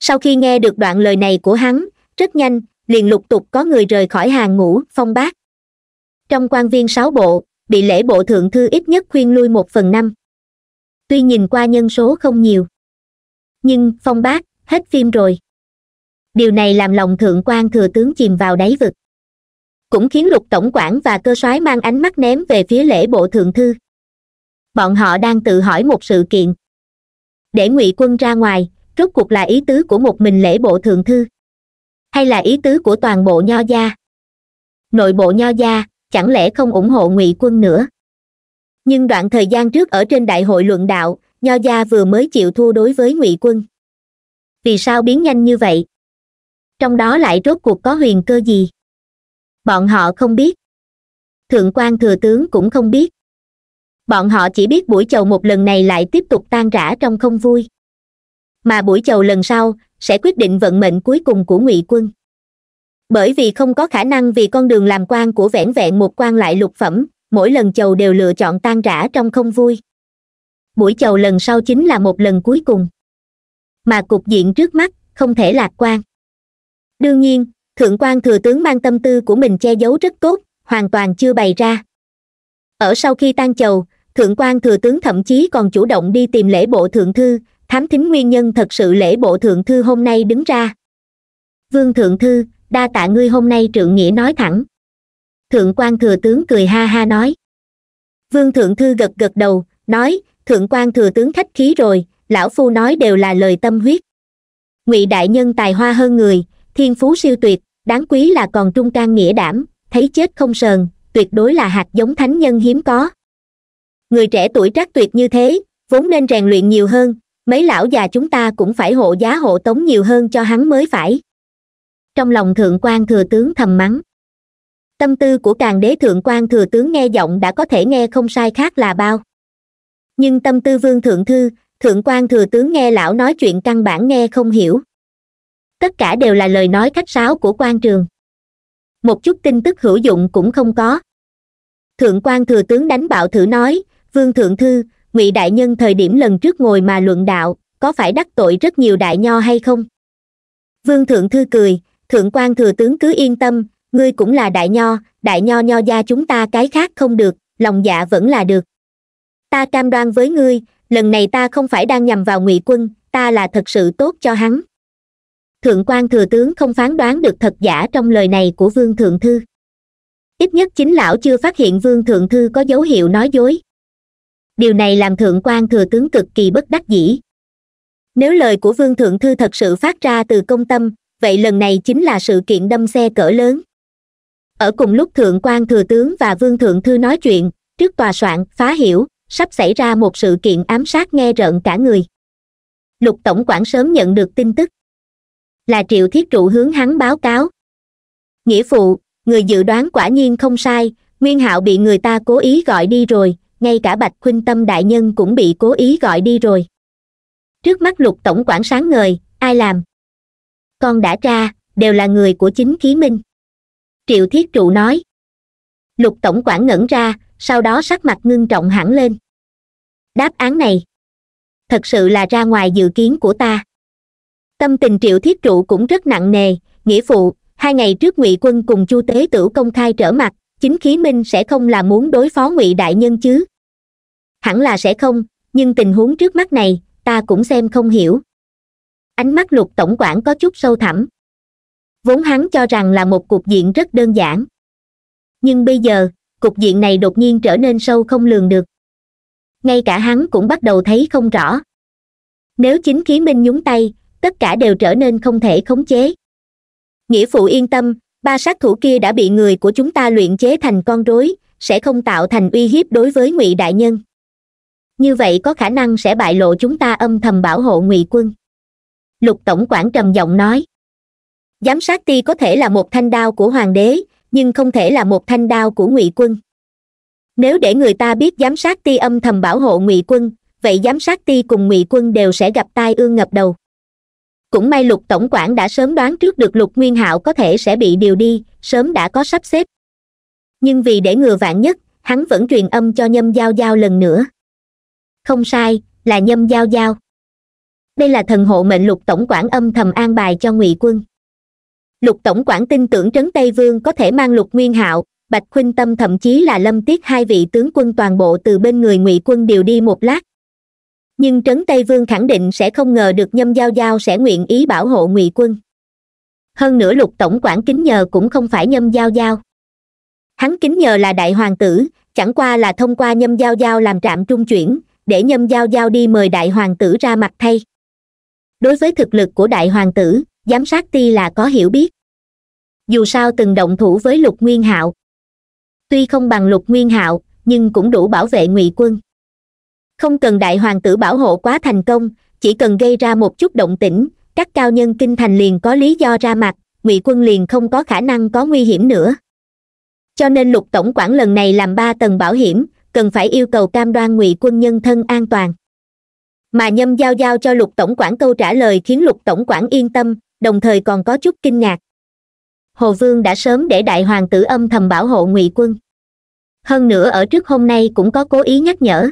sau khi nghe được đoạn lời này của hắn rất nhanh liền lục tục có người rời khỏi hàng ngũ phong bác trong quan viên sáu bộ bị lễ bộ thượng thư ít nhất khuyên lui một phần năm tuy nhìn qua nhân số không nhiều nhưng phong bác hết phim rồi điều này làm lòng thượng quan thừa tướng chìm vào đáy vực cũng khiến lục tổng quản và cơ soái mang ánh mắt ném về phía lễ bộ thượng thư bọn họ đang tự hỏi một sự kiện để ngụy quân ra ngoài rốt cuộc là ý tứ của một mình lễ bộ thượng thư hay là ý tứ của toàn bộ nho gia nội bộ nho gia chẳng lẽ không ủng hộ ngụy quân nữa nhưng đoạn thời gian trước ở trên đại hội luận đạo nho gia vừa mới chịu thua đối với ngụy quân vì sao biến nhanh như vậy trong đó lại rốt cuộc có huyền cơ gì bọn họ không biết thượng quan thừa tướng cũng không biết bọn họ chỉ biết buổi chầu một lần này lại tiếp tục tan rã trong không vui mà buổi chầu lần sau sẽ quyết định vận mệnh cuối cùng của ngụy quân bởi vì không có khả năng vì con đường làm quan của vẻn vẹn một quan lại lục phẩm mỗi lần chầu đều lựa chọn tan rã trong không vui buổi chầu lần sau chính là một lần cuối cùng mà cục diện trước mắt không thể lạc quan đương nhiên thượng quan thừa tướng mang tâm tư của mình che giấu rất tốt hoàn toàn chưa bày ra ở sau khi tan chầu thượng quan thừa tướng thậm chí còn chủ động đi tìm lễ bộ thượng thư thám thính nguyên nhân thật sự lễ bộ thượng thư hôm nay đứng ra vương thượng thư đa tạ ngươi hôm nay trượng nghĩa nói thẳng thượng quan thừa tướng cười ha ha nói vương thượng thư gật gật đầu nói thượng quan thừa tướng khách khí rồi lão phu nói đều là lời tâm huyết ngụy đại nhân tài hoa hơn người thiên phú siêu tuyệt đáng quý là còn trung can nghĩa đảm thấy chết không sờn tuyệt đối là hạt giống thánh nhân hiếm có người trẻ tuổi trác tuyệt như thế vốn nên rèn luyện nhiều hơn mấy lão già chúng ta cũng phải hộ giá hộ tống nhiều hơn cho hắn mới phải trong lòng thượng quan thừa tướng thầm mắng tâm tư của càng đế thượng quan thừa tướng nghe giọng đã có thể nghe không sai khác là bao nhưng tâm tư vương thượng thư thượng quan thừa tướng nghe lão nói chuyện căn bản nghe không hiểu tất cả đều là lời nói khách sáo của quan trường một chút tin tức hữu dụng cũng không có thượng quan thừa tướng đánh bạo thử nói vương thượng thư ngụy đại nhân thời điểm lần trước ngồi mà luận đạo có phải đắc tội rất nhiều đại nho hay không vương thượng thư cười thượng quan thừa tướng cứ yên tâm ngươi cũng là đại nho đại nho nho gia chúng ta cái khác không được lòng dạ vẫn là được ta cam đoan với ngươi lần này ta không phải đang nhằm vào ngụy quân ta là thật sự tốt cho hắn thượng quan thừa tướng không phán đoán được thật giả trong lời này của vương thượng thư ít nhất chính lão chưa phát hiện vương thượng thư có dấu hiệu nói dối điều này làm thượng quan thừa tướng cực kỳ bất đắc dĩ nếu lời của vương thượng thư thật sự phát ra từ công tâm vậy lần này chính là sự kiện đâm xe cỡ lớn ở cùng lúc thượng quan thừa tướng và vương thượng thư nói chuyện trước tòa soạn phá hiểu sắp xảy ra một sự kiện ám sát nghe rợn cả người lục tổng quản sớm nhận được tin tức là triệu thiết trụ hướng hắn báo cáo nghĩa phụ người dự đoán quả nhiên không sai nguyên hạo bị người ta cố ý gọi đi rồi ngay cả bạch khuynh tâm đại nhân cũng bị cố ý gọi đi rồi trước mắt lục tổng quản sáng ngời ai làm con đã tra đều là người của chính khí minh triệu thiết trụ nói lục tổng quản ngẩn ra sau đó sắc mặt ngưng trọng hẳn lên đáp án này thật sự là ra ngoài dự kiến của ta tâm tình triệu thiết trụ cũng rất nặng nề nghĩa phụ hai ngày trước ngụy quân cùng chu tế tử công khai trở mặt chính khí minh sẽ không là muốn đối phó ngụy đại nhân chứ hẳn là sẽ không nhưng tình huống trước mắt này ta cũng xem không hiểu ánh mắt lục tổng quản có chút sâu thẳm vốn hắn cho rằng là một cục diện rất đơn giản nhưng bây giờ cục diện này đột nhiên trở nên sâu không lường được ngay cả hắn cũng bắt đầu thấy không rõ nếu chính khí minh nhúng tay tất cả đều trở nên không thể khống chế nghĩa phụ yên tâm ba sát thủ kia đã bị người của chúng ta luyện chế thành con rối sẽ không tạo thành uy hiếp đối với ngụy đại nhân như vậy có khả năng sẽ bại lộ chúng ta âm thầm bảo hộ ngụy quân lục tổng quản trầm giọng nói giám sát ti có thể là một thanh đao của hoàng đế nhưng không thể là một thanh đao của ngụy quân nếu để người ta biết giám sát ti âm thầm bảo hộ ngụy quân vậy giám sát ti cùng ngụy quân đều sẽ gặp tai ương ngập đầu cũng may lục tổng quản đã sớm đoán trước được lục nguyên hạo có thể sẽ bị điều đi sớm đã có sắp xếp nhưng vì để ngừa vạn nhất hắn vẫn truyền âm cho nhâm giao giao lần nữa không sai là nhâm giao giao đây là thần hộ mệnh lục tổng quản âm thầm an bài cho ngụy quân lục tổng quản tin tưởng trấn tây vương có thể mang lục nguyên hạo bạch khuynh tâm thậm chí là lâm tiết hai vị tướng quân toàn bộ từ bên người ngụy quân điều đi một lát nhưng trấn tây vương khẳng định sẽ không ngờ được nhâm giao giao sẽ nguyện ý bảo hộ ngụy quân hơn nữa lục tổng quản kính nhờ cũng không phải nhâm giao giao hắn kính nhờ là đại hoàng tử chẳng qua là thông qua nhâm giao giao làm trạm trung chuyển để nhâm giao giao đi mời đại hoàng tử ra mặt thay đối với thực lực của đại hoàng tử giám sát ti là có hiểu biết dù sao từng động thủ với lục nguyên hạo tuy không bằng lục nguyên hạo nhưng cũng đủ bảo vệ ngụy quân không cần đại hoàng tử bảo hộ quá thành công chỉ cần gây ra một chút động tĩnh các cao nhân kinh thành liền có lý do ra mặt ngụy quân liền không có khả năng có nguy hiểm nữa cho nên lục tổng quản lần này làm ba tầng bảo hiểm cần phải yêu cầu cam đoan ngụy quân nhân thân an toàn mà nhâm giao giao cho lục tổng quản câu trả lời khiến lục tổng quản yên tâm đồng thời còn có chút kinh ngạc hồ vương đã sớm để đại hoàng tử âm thầm bảo hộ ngụy quân hơn nữa ở trước hôm nay cũng có cố ý nhắc nhở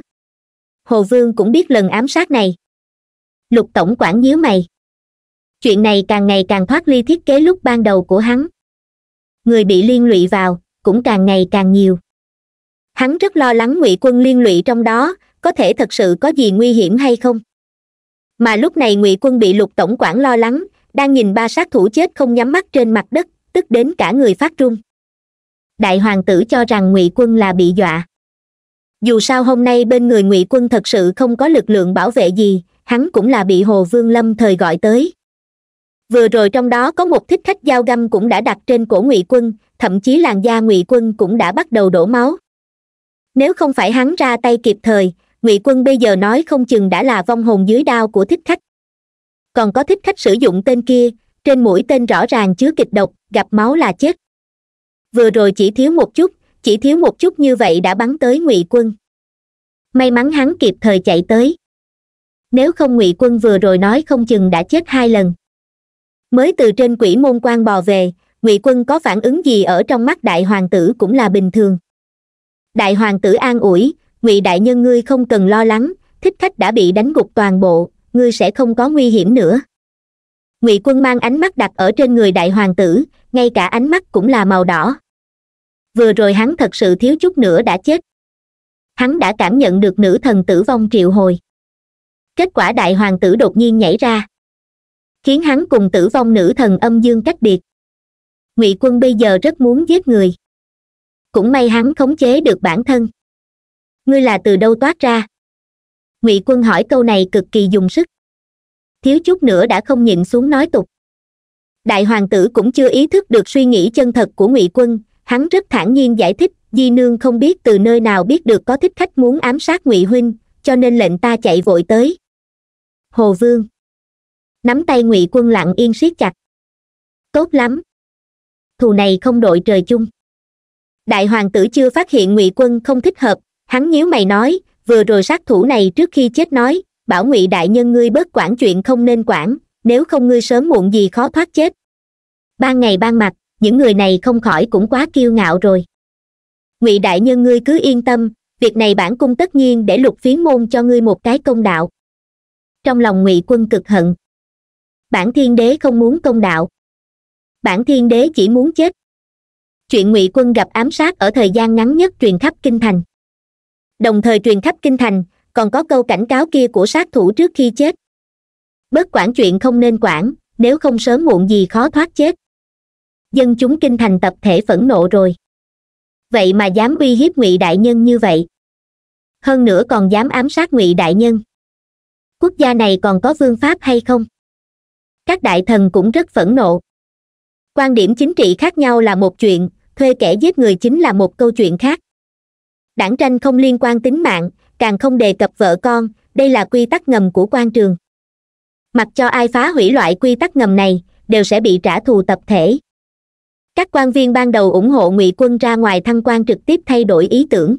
hồ vương cũng biết lần ám sát này lục tổng quản nhíu mày chuyện này càng ngày càng thoát ly thiết kế lúc ban đầu của hắn người bị liên lụy vào cũng càng ngày càng nhiều hắn rất lo lắng ngụy quân liên lụy trong đó có thể thật sự có gì nguy hiểm hay không mà lúc này ngụy quân bị lục tổng quản lo lắng đang nhìn ba sát thủ chết không nhắm mắt trên mặt đất tức đến cả người phát trung đại hoàng tử cho rằng ngụy quân là bị dọa dù sao hôm nay bên người ngụy quân thật sự không có lực lượng bảo vệ gì hắn cũng là bị hồ vương lâm thời gọi tới vừa rồi trong đó có một thích khách dao găm cũng đã đặt trên cổ ngụy quân thậm chí làn da ngụy quân cũng đã bắt đầu đổ máu nếu không phải hắn ra tay kịp thời ngụy quân bây giờ nói không chừng đã là vong hồn dưới đao của thích khách còn có thích khách sử dụng tên kia trên mũi tên rõ ràng chứa kịch độc gặp máu là chết vừa rồi chỉ thiếu một chút chỉ thiếu một chút như vậy đã bắn tới ngụy quân may mắn hắn kịp thời chạy tới nếu không ngụy quân vừa rồi nói không chừng đã chết hai lần mới từ trên quỷ môn quan bò về ngụy quân có phản ứng gì ở trong mắt đại hoàng tử cũng là bình thường đại hoàng tử an ủi ngụy đại nhân ngươi không cần lo lắng thích khách đã bị đánh gục toàn bộ ngươi sẽ không có nguy hiểm nữa ngụy quân mang ánh mắt đặt ở trên người đại hoàng tử ngay cả ánh mắt cũng là màu đỏ vừa rồi hắn thật sự thiếu chút nữa đã chết hắn đã cảm nhận được nữ thần tử vong triệu hồi kết quả đại hoàng tử đột nhiên nhảy ra khiến hắn cùng tử vong nữ thần âm dương cách biệt ngụy quân bây giờ rất muốn giết người cũng may hắn khống chế được bản thân ngươi là từ đâu toát ra ngụy quân hỏi câu này cực kỳ dùng sức thiếu chút nữa đã không nhịn xuống nói tục đại hoàng tử cũng chưa ý thức được suy nghĩ chân thật của ngụy quân hắn rất thản nhiên giải thích di nương không biết từ nơi nào biết được có thích khách muốn ám sát ngụy huynh cho nên lệnh ta chạy vội tới hồ vương nắm tay ngụy quân lặng yên siết chặt tốt lắm thù này không đội trời chung đại hoàng tử chưa phát hiện ngụy quân không thích hợp hắn nhíu mày nói vừa rồi sát thủ này trước khi chết nói bảo ngụy đại nhân ngươi bớt quản chuyện không nên quản nếu không ngươi sớm muộn gì khó thoát chết ban ngày ban mặt những người này không khỏi cũng quá kiêu ngạo rồi ngụy đại nhân ngươi cứ yên tâm việc này bản cung tất nhiên để lục phiến môn cho ngươi một cái công đạo trong lòng ngụy quân cực hận bản thiên đế không muốn công đạo bản thiên đế chỉ muốn chết chuyện ngụy quân gặp ám sát ở thời gian ngắn nhất truyền khắp kinh thành đồng thời truyền khắp kinh thành còn có câu cảnh cáo kia của sát thủ trước khi chết bất quản chuyện không nên quản nếu không sớm muộn gì khó thoát chết dân chúng kinh thành tập thể phẫn nộ rồi vậy mà dám uy hiếp ngụy đại nhân như vậy hơn nữa còn dám ám sát ngụy đại nhân quốc gia này còn có vương pháp hay không các đại thần cũng rất phẫn nộ quan điểm chính trị khác nhau là một chuyện thuê kẻ giết người chính là một câu chuyện khác đảng tranh không liên quan tính mạng càng không đề cập vợ con đây là quy tắc ngầm của quan trường mặc cho ai phá hủy loại quy tắc ngầm này đều sẽ bị trả thù tập thể các quan viên ban đầu ủng hộ ngụy quân ra ngoài thăng quan trực tiếp thay đổi ý tưởng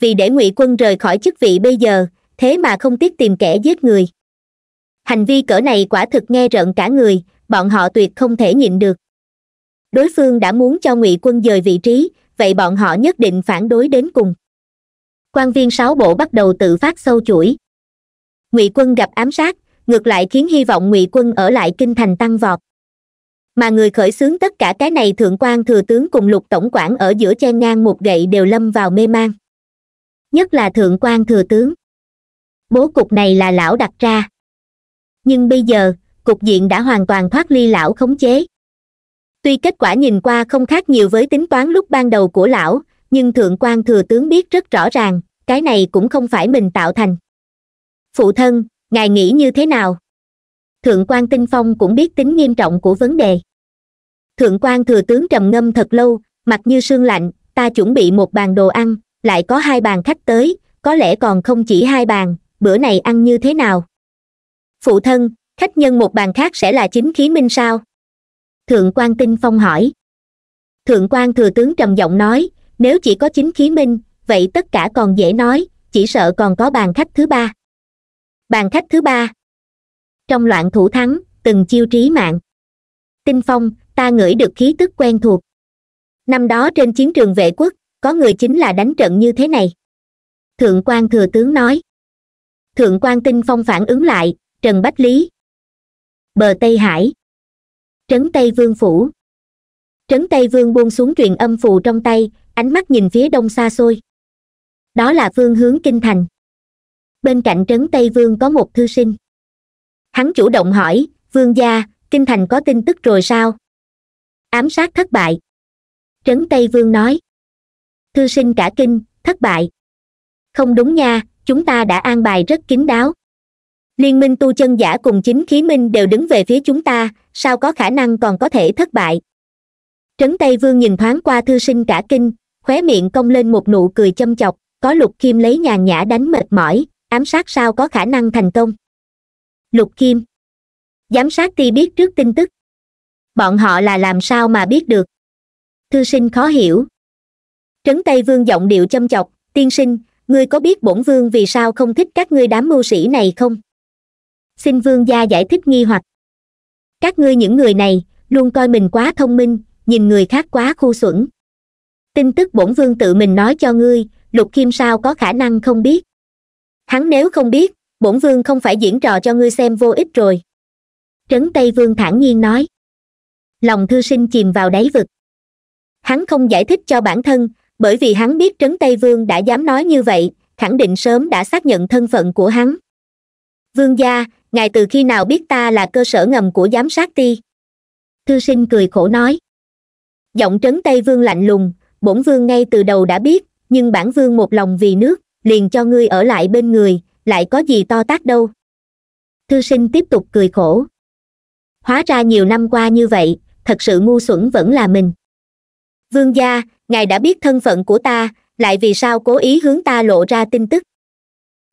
vì để ngụy quân rời khỏi chức vị bây giờ thế mà không tiếc tìm kẻ giết người hành vi cỡ này quả thực nghe rợn cả người bọn họ tuyệt không thể nhịn được đối phương đã muốn cho ngụy quân dời vị trí vậy bọn họ nhất định phản đối đến cùng quan viên sáu bộ bắt đầu tự phát sâu chuỗi ngụy quân gặp ám sát ngược lại khiến hy vọng ngụy quân ở lại kinh thành tăng vọt mà người khởi xướng tất cả cái này thượng quan thừa tướng cùng lục tổng quản ở giữa chen ngang một gậy đều lâm vào mê man nhất là thượng quan thừa tướng bố cục này là lão đặt ra nhưng bây giờ cục diện đã hoàn toàn thoát ly lão khống chế tuy kết quả nhìn qua không khác nhiều với tính toán lúc ban đầu của lão nhưng thượng quan thừa tướng biết rất rõ ràng cái này cũng không phải mình tạo thành phụ thân ngài nghĩ như thế nào thượng quan tinh phong cũng biết tính nghiêm trọng của vấn đề thượng quan thừa tướng trầm ngâm thật lâu mặt như sương lạnh ta chuẩn bị một bàn đồ ăn lại có hai bàn khách tới có lẽ còn không chỉ hai bàn bữa này ăn như thế nào phụ thân khách nhân một bàn khác sẽ là chính khí minh sao thượng quan tinh phong hỏi thượng quan thừa tướng trầm giọng nói nếu chỉ có chính khí minh vậy tất cả còn dễ nói chỉ sợ còn có bàn khách thứ ba bàn khách thứ ba trong loạn thủ thắng từng chiêu trí mạng tinh phong ta ngửi được khí tức quen thuộc năm đó trên chiến trường vệ quốc có người chính là đánh trận như thế này thượng quan thừa tướng nói thượng quan tinh phong phản ứng lại trần bách lý bờ tây hải trấn tây vương phủ trấn tây vương buông xuống truyền âm phù trong tay ánh mắt nhìn phía đông xa xôi đó là phương hướng kinh thành bên cạnh trấn tây vương có một thư sinh hắn chủ động hỏi vương gia kinh thành có tin tức rồi sao ám sát thất bại trấn tây vương nói thư sinh cả kinh thất bại không đúng nha chúng ta đã an bài rất kín đáo liên minh tu chân giả cùng chính khí minh đều đứng về phía chúng ta sao có khả năng còn có thể thất bại trấn tây vương nhìn thoáng qua thư sinh cả kinh khóe miệng cong lên một nụ cười châm chọc có lục kim lấy nhàn nhã đánh mệt mỏi ám sát sao có khả năng thành công lục kim giám sát ti biết trước tin tức bọn họ là làm sao mà biết được thư sinh khó hiểu trấn tây vương giọng điệu châm chọc tiên sinh ngươi có biết bổn vương vì sao không thích các ngươi đám mưu sĩ này không xin vương gia giải thích nghi hoặc các ngươi những người này luôn coi mình quá thông minh nhìn người khác quá khu xuẩn tin tức bổn vương tự mình nói cho ngươi lục kim sao có khả năng không biết hắn nếu không biết bổn vương không phải diễn trò cho ngươi xem vô ích rồi trấn tây vương thản nhiên nói lòng thư sinh chìm vào đáy vực hắn không giải thích cho bản thân bởi vì hắn biết trấn tây vương đã dám nói như vậy khẳng định sớm đã xác nhận thân phận của hắn vương gia ngài từ khi nào biết ta là cơ sở ngầm của giám sát ti thư sinh cười khổ nói giọng trấn tây vương lạnh lùng bổn vương ngay từ đầu đã biết nhưng bản vương một lòng vì nước liền cho ngươi ở lại bên người lại có gì to tác đâu thư sinh tiếp tục cười khổ hóa ra nhiều năm qua như vậy thật sự ngu xuẩn vẫn là mình vương gia ngài đã biết thân phận của ta lại vì sao cố ý hướng ta lộ ra tin tức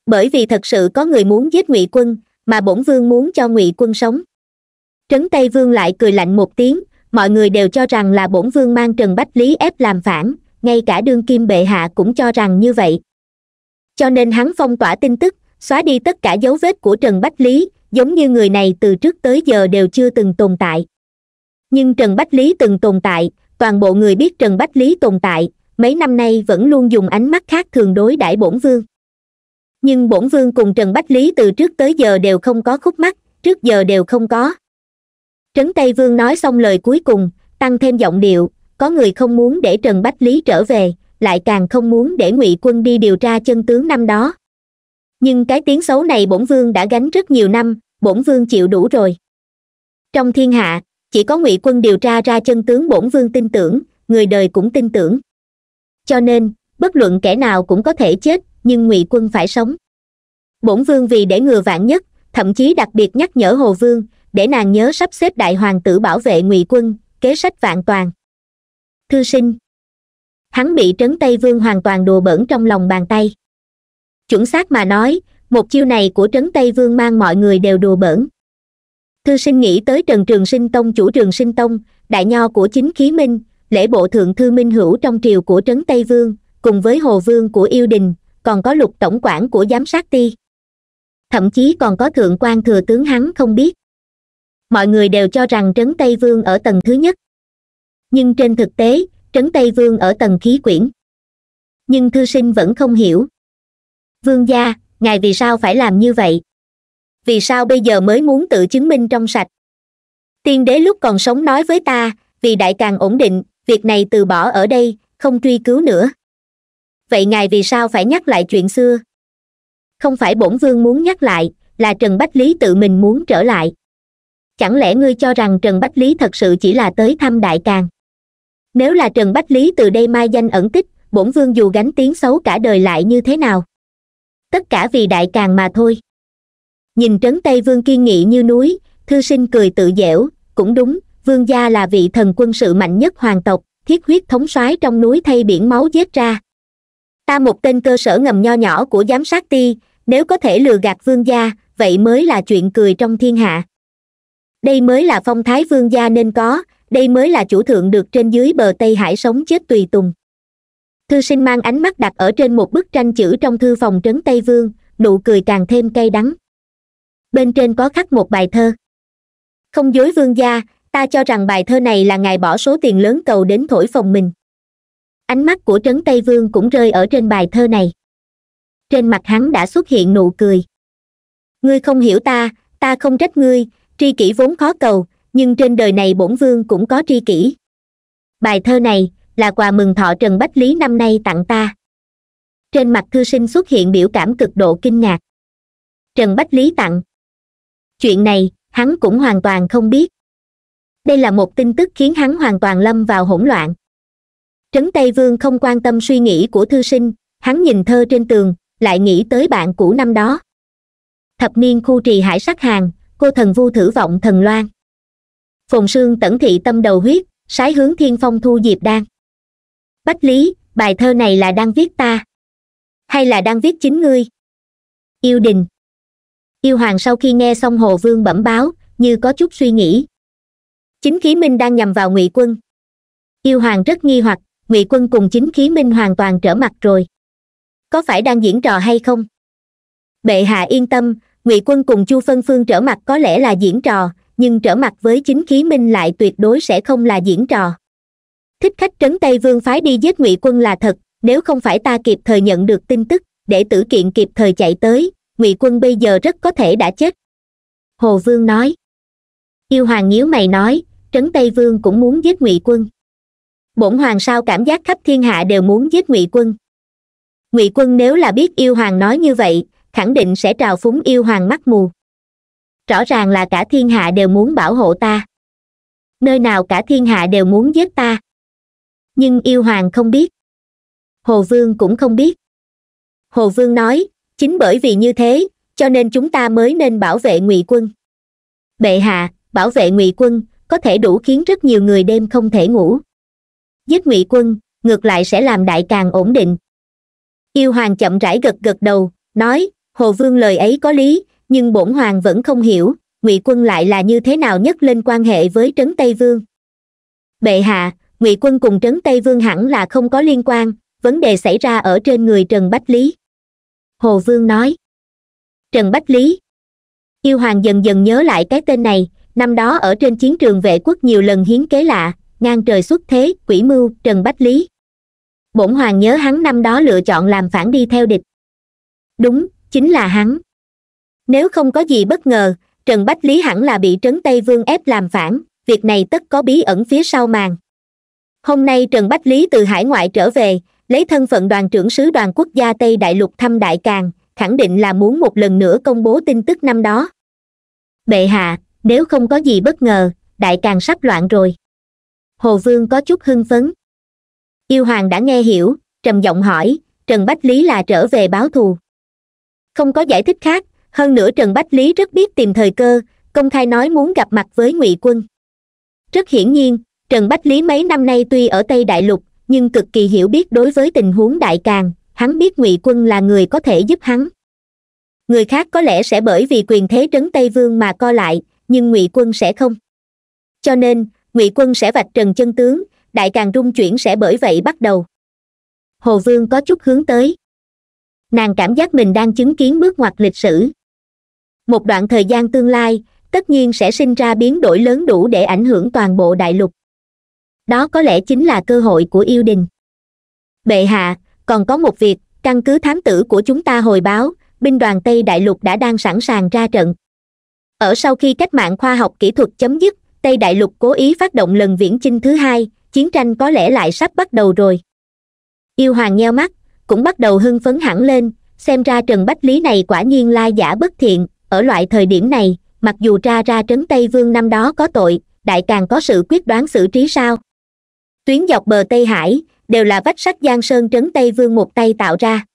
bởi vì thật sự có người muốn giết ngụy quân mà bổn vương muốn cho ngụy quân sống trấn tây vương lại cười lạnh một tiếng mọi người đều cho rằng là bổn vương mang trần bách lý ép làm phản ngay cả đương kim bệ hạ cũng cho rằng như vậy cho nên hắn phong tỏa tin tức xóa đi tất cả dấu vết của trần bách lý giống như người này từ trước tới giờ đều chưa từng tồn tại nhưng trần bách lý từng tồn tại toàn bộ người biết trần bách lý tồn tại mấy năm nay vẫn luôn dùng ánh mắt khác thường đối đãi bổn vương nhưng bổn vương cùng trần bách lý từ trước tới giờ đều không có khúc mắt trước giờ đều không có trấn tây vương nói xong lời cuối cùng tăng thêm giọng điệu có người không muốn để trần bách lý trở về lại càng không muốn để ngụy quân đi điều tra chân tướng năm đó nhưng cái tiếng xấu này bổn vương đã gánh rất nhiều năm bổn vương chịu đủ rồi trong thiên hạ chỉ có ngụy quân điều tra ra chân tướng bổn vương tin tưởng người đời cũng tin tưởng cho nên bất luận kẻ nào cũng có thể chết nhưng ngụy quân phải sống bổn vương vì để ngừa vạn nhất thậm chí đặc biệt nhắc nhở hồ vương để nàng nhớ sắp xếp đại hoàng tử bảo vệ ngụy quân kế sách vạn toàn thư sinh hắn bị trấn tây vương hoàn toàn đùa bỡn trong lòng bàn tay chuẩn xác mà nói một chiêu này của trấn tây vương mang mọi người đều đùa bỡn thư sinh nghĩ tới trần trường sinh tông chủ trường sinh tông đại nho của chính khí minh lễ bộ thượng thư minh hữu trong triều của trấn tây vương cùng với hồ vương của yêu đình còn có lục tổng quản của giám sát ti thậm chí còn có thượng quan thừa tướng hắn không biết mọi người đều cho rằng trấn tây vương ở tầng thứ nhất nhưng trên thực tế trấn tây vương ở tầng khí quyển nhưng thư sinh vẫn không hiểu vương gia ngài vì sao phải làm như vậy vì sao bây giờ mới muốn tự chứng minh trong sạch tiên đế lúc còn sống nói với ta vì đại càng ổn định việc này từ bỏ ở đây không truy cứu nữa vậy ngài vì sao phải nhắc lại chuyện xưa không phải bổn vương muốn nhắc lại là trần bách lý tự mình muốn trở lại chẳng lẽ ngươi cho rằng trần bách lý thật sự chỉ là tới thăm đại càng nếu là trần bách lý từ đây mai danh ẩn tích bổn vương dù gánh tiếng xấu cả đời lại như thế nào tất cả vì đại càng mà thôi nhìn trấn tây vương kiên nghị như núi thư sinh cười tự dẻo cũng đúng vương gia là vị thần quân sự mạnh nhất hoàng tộc thiết huyết thống soái trong núi thay biển máu giết ra ta một tên cơ sở ngầm nho nhỏ của giám sát ti nếu có thể lừa gạt vương gia vậy mới là chuyện cười trong thiên hạ đây mới là phong thái vương gia nên có đây mới là chủ thượng được trên dưới bờ tây hải sống chết tùy tùng thư sinh mang ánh mắt đặt ở trên một bức tranh chữ trong thư phòng trấn tây vương nụ cười càng thêm cay đắng bên trên có khắc một bài thơ không dối vương gia ta cho rằng bài thơ này là ngài bỏ số tiền lớn cầu đến thổi phòng mình ánh mắt của trấn tây vương cũng rơi ở trên bài thơ này trên mặt hắn đã xuất hiện nụ cười ngươi không hiểu ta ta không trách ngươi tri kỷ vốn khó cầu nhưng trên đời này bổn vương cũng có tri kỷ bài thơ này là quà mừng thọ trần bách lý năm nay tặng ta trên mặt thư sinh xuất hiện biểu cảm cực độ kinh ngạc trần bách lý tặng chuyện này hắn cũng hoàn toàn không biết đây là một tin tức khiến hắn hoàn toàn lâm vào hỗn loạn trấn tây vương không quan tâm suy nghĩ của thư sinh hắn nhìn thơ trên tường lại nghĩ tới bạn cũ năm đó thập niên khu trì hải sắc hàng cô thần vu thử vọng thần loan phồn sương tẩn thị tâm đầu huyết sái hướng thiên phong thu diệp đan bách lý bài thơ này là đang viết ta hay là đang viết chính ngươi yêu đình yêu hoàng sau khi nghe xong hồ vương bẩm báo như có chút suy nghĩ chính khí minh đang nhằm vào ngụy quân yêu hoàng rất nghi hoặc ngụy quân cùng chính khí minh hoàn toàn trở mặt rồi có phải đang diễn trò hay không bệ hạ yên tâm ngụy quân cùng chu phân phương trở mặt có lẽ là diễn trò nhưng trở mặt với chính khí minh lại tuyệt đối sẽ không là diễn trò thích khách trấn tây vương phái đi giết ngụy quân là thật nếu không phải ta kịp thời nhận được tin tức để tử kiện kịp thời chạy tới ngụy quân bây giờ rất có thể đã chết hồ vương nói yêu hoàng nhíu mày nói trấn tây vương cũng muốn giết ngụy quân bổn hoàng sao cảm giác khắp thiên hạ đều muốn giết ngụy quân ngụy quân nếu là biết yêu hoàng nói như vậy khẳng định sẽ trào phúng yêu hoàng mắt mù rõ ràng là cả thiên hạ đều muốn bảo hộ ta nơi nào cả thiên hạ đều muốn giết ta nhưng yêu hoàng không biết hồ vương cũng không biết hồ vương nói chính bởi vì như thế cho nên chúng ta mới nên bảo vệ ngụy quân bệ hạ bảo vệ ngụy quân có thể đủ khiến rất nhiều người đêm không thể ngủ giết ngụy quân ngược lại sẽ làm đại càng ổn định yêu hoàng chậm rãi gật gật đầu nói hồ vương lời ấy có lý nhưng bổn hoàng vẫn không hiểu ngụy quân lại là như thế nào nhất lên quan hệ với trấn tây vương bệ hạ ngụy quân cùng trấn tây vương hẳn là không có liên quan vấn đề xảy ra ở trên người trần bách lý hồ vương nói trần bách lý yêu hoàng dần dần nhớ lại cái tên này năm đó ở trên chiến trường vệ quốc nhiều lần hiến kế lạ ngang trời xuất thế quỷ mưu trần bách lý bổn hoàng nhớ hắn năm đó lựa chọn làm phản đi theo địch đúng chính là hắn nếu không có gì bất ngờ trần bách lý hẳn là bị trấn tây vương ép làm phản việc này tất có bí ẩn phía sau màn hôm nay trần bách lý từ hải ngoại trở về lấy thân phận đoàn trưởng sứ đoàn quốc gia tây đại lục thăm đại càng khẳng định là muốn một lần nữa công bố tin tức năm đó bệ hạ nếu không có gì bất ngờ đại càng sắp loạn rồi hồ vương có chút hưng phấn yêu hoàng đã nghe hiểu trầm giọng hỏi trần bách lý là trở về báo thù không có giải thích khác hơn nữa trần bách lý rất biết tìm thời cơ công khai nói muốn gặp mặt với ngụy quân rất hiển nhiên trần bách lý mấy năm nay tuy ở tây đại lục nhưng cực kỳ hiểu biết đối với tình huống đại càng hắn biết ngụy quân là người có thể giúp hắn người khác có lẽ sẽ bởi vì quyền thế trấn tây vương mà co lại nhưng ngụy quân sẽ không cho nên ngụy quân sẽ vạch trần chân tướng đại càng rung chuyển sẽ bởi vậy bắt đầu hồ vương có chút hướng tới nàng cảm giác mình đang chứng kiến bước ngoặt lịch sử một đoạn thời gian tương lai tất nhiên sẽ sinh ra biến đổi lớn đủ để ảnh hưởng toàn bộ đại lục đó có lẽ chính là cơ hội của yêu đình bệ hạ còn có một việc căn cứ thám tử của chúng ta hồi báo binh đoàn tây đại lục đã đang sẵn sàng ra trận ở sau khi cách mạng khoa học kỹ thuật chấm dứt tây đại lục cố ý phát động lần viễn chinh thứ hai chiến tranh có lẽ lại sắp bắt đầu rồi yêu hoàng nheo mắt cũng bắt đầu hưng phấn hẳn lên xem ra trần bách lý này quả nhiên lai giả bất thiện ở loại thời điểm này mặc dù tra ra trấn tây vương năm đó có tội đại càng có sự quyết đoán xử trí sao tuyến dọc bờ tây hải đều là vách sắt giang sơn trấn tây vương một tay tạo ra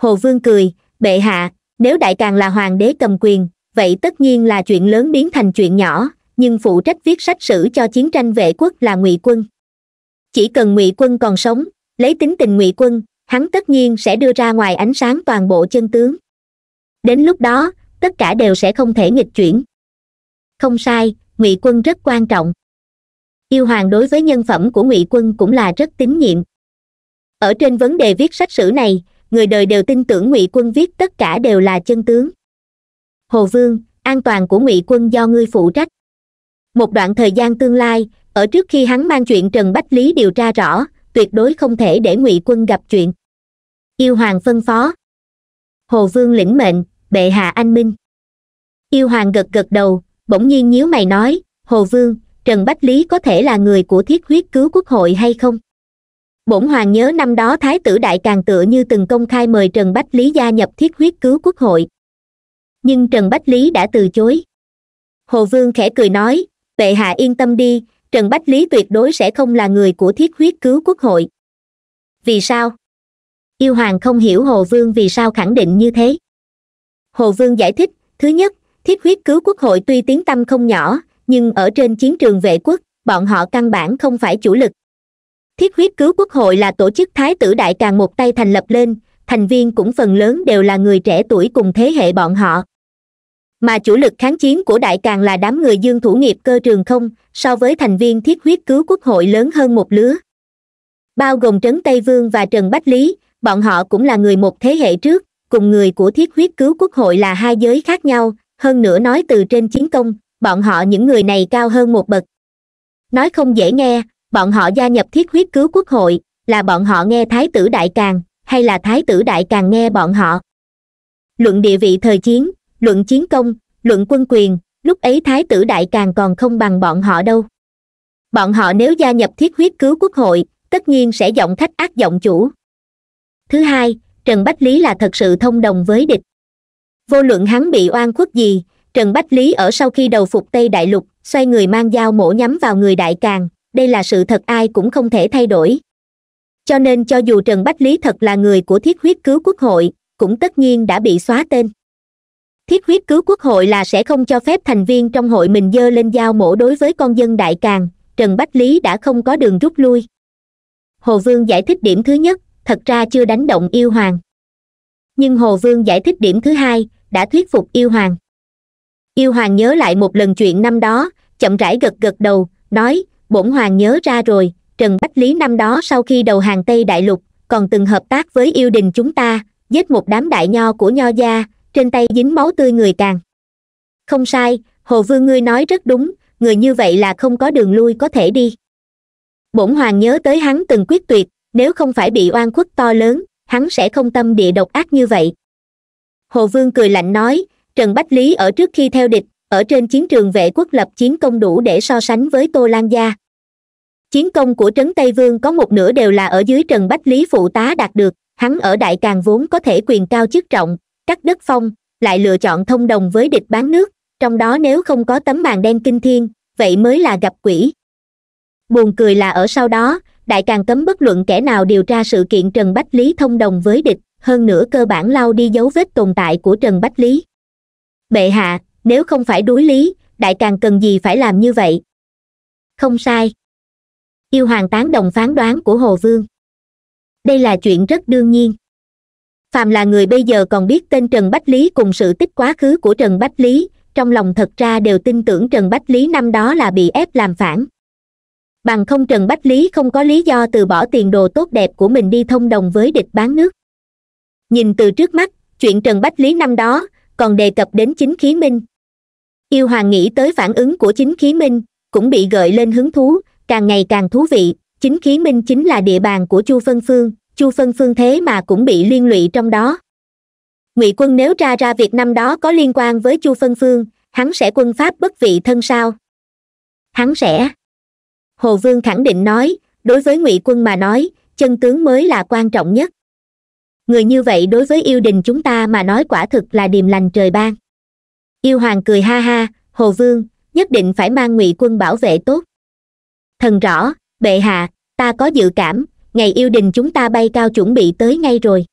hồ vương cười bệ hạ nếu đại càng là hoàng đế cầm quyền vậy tất nhiên là chuyện lớn biến thành chuyện nhỏ nhưng phụ trách viết sách sử cho chiến tranh vệ quốc là ngụy quân chỉ cần ngụy quân còn sống lấy tính tình ngụy quân hắn tất nhiên sẽ đưa ra ngoài ánh sáng toàn bộ chân tướng đến lúc đó tất cả đều sẽ không thể nghịch chuyển không sai ngụy quân rất quan trọng yêu hoàng đối với nhân phẩm của ngụy quân cũng là rất tín nhiệm ở trên vấn đề viết sách sử này người đời đều tin tưởng ngụy quân viết tất cả đều là chân tướng hồ vương an toàn của ngụy quân do ngươi phụ trách một đoạn thời gian tương lai ở trước khi hắn mang chuyện trần bách lý điều tra rõ tuyệt đối không thể để ngụy quân gặp chuyện yêu hoàng phân phó hồ vương lĩnh mệnh bệ hạ anh minh yêu hoàng gật gật đầu bỗng nhiên nhíu mày nói hồ vương trần bách lý có thể là người của thiết huyết cứu quốc hội hay không bổn hoàng nhớ năm đó thái tử đại càng tựa như từng công khai mời trần bách lý gia nhập thiết huyết cứu quốc hội nhưng trần bách lý đã từ chối hồ vương khẽ cười nói bệ hạ yên tâm đi trần bách lý tuyệt đối sẽ không là người của thiết huyết cứu quốc hội vì sao yêu hoàng không hiểu hồ vương vì sao khẳng định như thế hồ vương giải thích thứ nhất thiết huyết cứu quốc hội tuy tiếng tâm không nhỏ nhưng ở trên chiến trường vệ quốc bọn họ căn bản không phải chủ lực thiết huyết cứu quốc hội là tổ chức thái tử đại càng một tay thành lập lên thành viên cũng phần lớn đều là người trẻ tuổi cùng thế hệ bọn họ mà chủ lực kháng chiến của đại càng là đám người dương thủ nghiệp cơ trường không so với thành viên thiết huyết cứu quốc hội lớn hơn một lứa bao gồm trấn tây vương và trần bách lý bọn họ cũng là người một thế hệ trước cùng người của thiết huyết cứu quốc hội là hai giới khác nhau hơn nữa nói từ trên chiến công bọn họ những người này cao hơn một bậc nói không dễ nghe bọn họ gia nhập thiết huyết cứu quốc hội là bọn họ nghe thái tử đại càng hay là thái tử đại càng nghe bọn họ luận địa vị thời chiến luận chiến công luận quân quyền lúc ấy thái tử đại càng còn không bằng bọn họ đâu bọn họ nếu gia nhập thiết huyết cứu quốc hội tất nhiên sẽ giọng khách ác giọng chủ thứ hai trần bách lý là thật sự thông đồng với địch vô luận hắn bị oan khuất gì trần bách lý ở sau khi đầu phục tây đại lục xoay người mang dao mổ nhắm vào người đại càng đây là sự thật ai cũng không thể thay đổi cho nên cho dù trần bách lý thật là người của thiết huyết cứu quốc hội cũng tất nhiên đã bị xóa tên thiết huyết cứu quốc hội là sẽ không cho phép thành viên trong hội mình dơ lên dao mổ đối với con dân đại càng trần bách lý đã không có đường rút lui hồ vương giải thích điểm thứ nhất thật ra chưa đánh động yêu hoàng nhưng hồ vương giải thích điểm thứ hai đã thuyết phục yêu hoàng yêu hoàng nhớ lại một lần chuyện năm đó chậm rãi gật gật đầu nói bổn hoàng nhớ ra rồi trần bách lý năm đó sau khi đầu hàng tây đại lục còn từng hợp tác với yêu đình chúng ta giết một đám đại nho của nho gia trên tay dính máu tươi người càng không sai hồ vương ngươi nói rất đúng người như vậy là không có đường lui có thể đi bổn hoàng nhớ tới hắn từng quyết tuyệt nếu không phải bị oan khuất to lớn hắn sẽ không tâm địa độc ác như vậy hồ vương cười lạnh nói trần bách lý ở trước khi theo địch ở trên chiến trường vệ quốc lập chiến công đủ để so sánh với tô lan gia chiến công của trấn tây vương có một nửa đều là ở dưới trần bách lý phụ tá đạt được hắn ở đại càng vốn có thể quyền cao chức trọng cắt đất phong lại lựa chọn thông đồng với địch bán nước trong đó nếu không có tấm màn đen kinh thiên vậy mới là gặp quỷ buồn cười là ở sau đó đại càng cấm bất luận kẻ nào điều tra sự kiện trần bách lý thông đồng với địch hơn nữa cơ bản lau đi dấu vết tồn tại của trần bách lý bệ hạ nếu không phải đối lý đại càng cần gì phải làm như vậy không sai yêu hoàng tán đồng phán đoán của hồ vương đây là chuyện rất đương nhiên phàm là người bây giờ còn biết tên trần bách lý cùng sự tích quá khứ của trần bách lý trong lòng thật ra đều tin tưởng trần bách lý năm đó là bị ép làm phản bằng không trần bách lý không có lý do từ bỏ tiền đồ tốt đẹp của mình đi thông đồng với địch bán nước nhìn từ trước mắt chuyện trần bách lý năm đó còn đề cập đến chính khí minh yêu hoàng nghĩ tới phản ứng của chính khí minh cũng bị gợi lên hứng thú càng ngày càng thú vị chính khí minh chính là địa bàn của chu phân phương chu phân phương thế mà cũng bị liên lụy trong đó ngụy quân nếu tra ra việc năm đó có liên quan với chu phân phương hắn sẽ quân pháp bất vị thân sao hắn sẽ hồ vương khẳng định nói đối với ngụy quân mà nói chân tướng mới là quan trọng nhất người như vậy đối với yêu đình chúng ta mà nói quả thực là điềm lành trời ban yêu hoàng cười ha ha hồ vương nhất định phải mang ngụy quân bảo vệ tốt thần rõ bệ hạ ta có dự cảm ngày yêu đình chúng ta bay cao chuẩn bị tới ngay rồi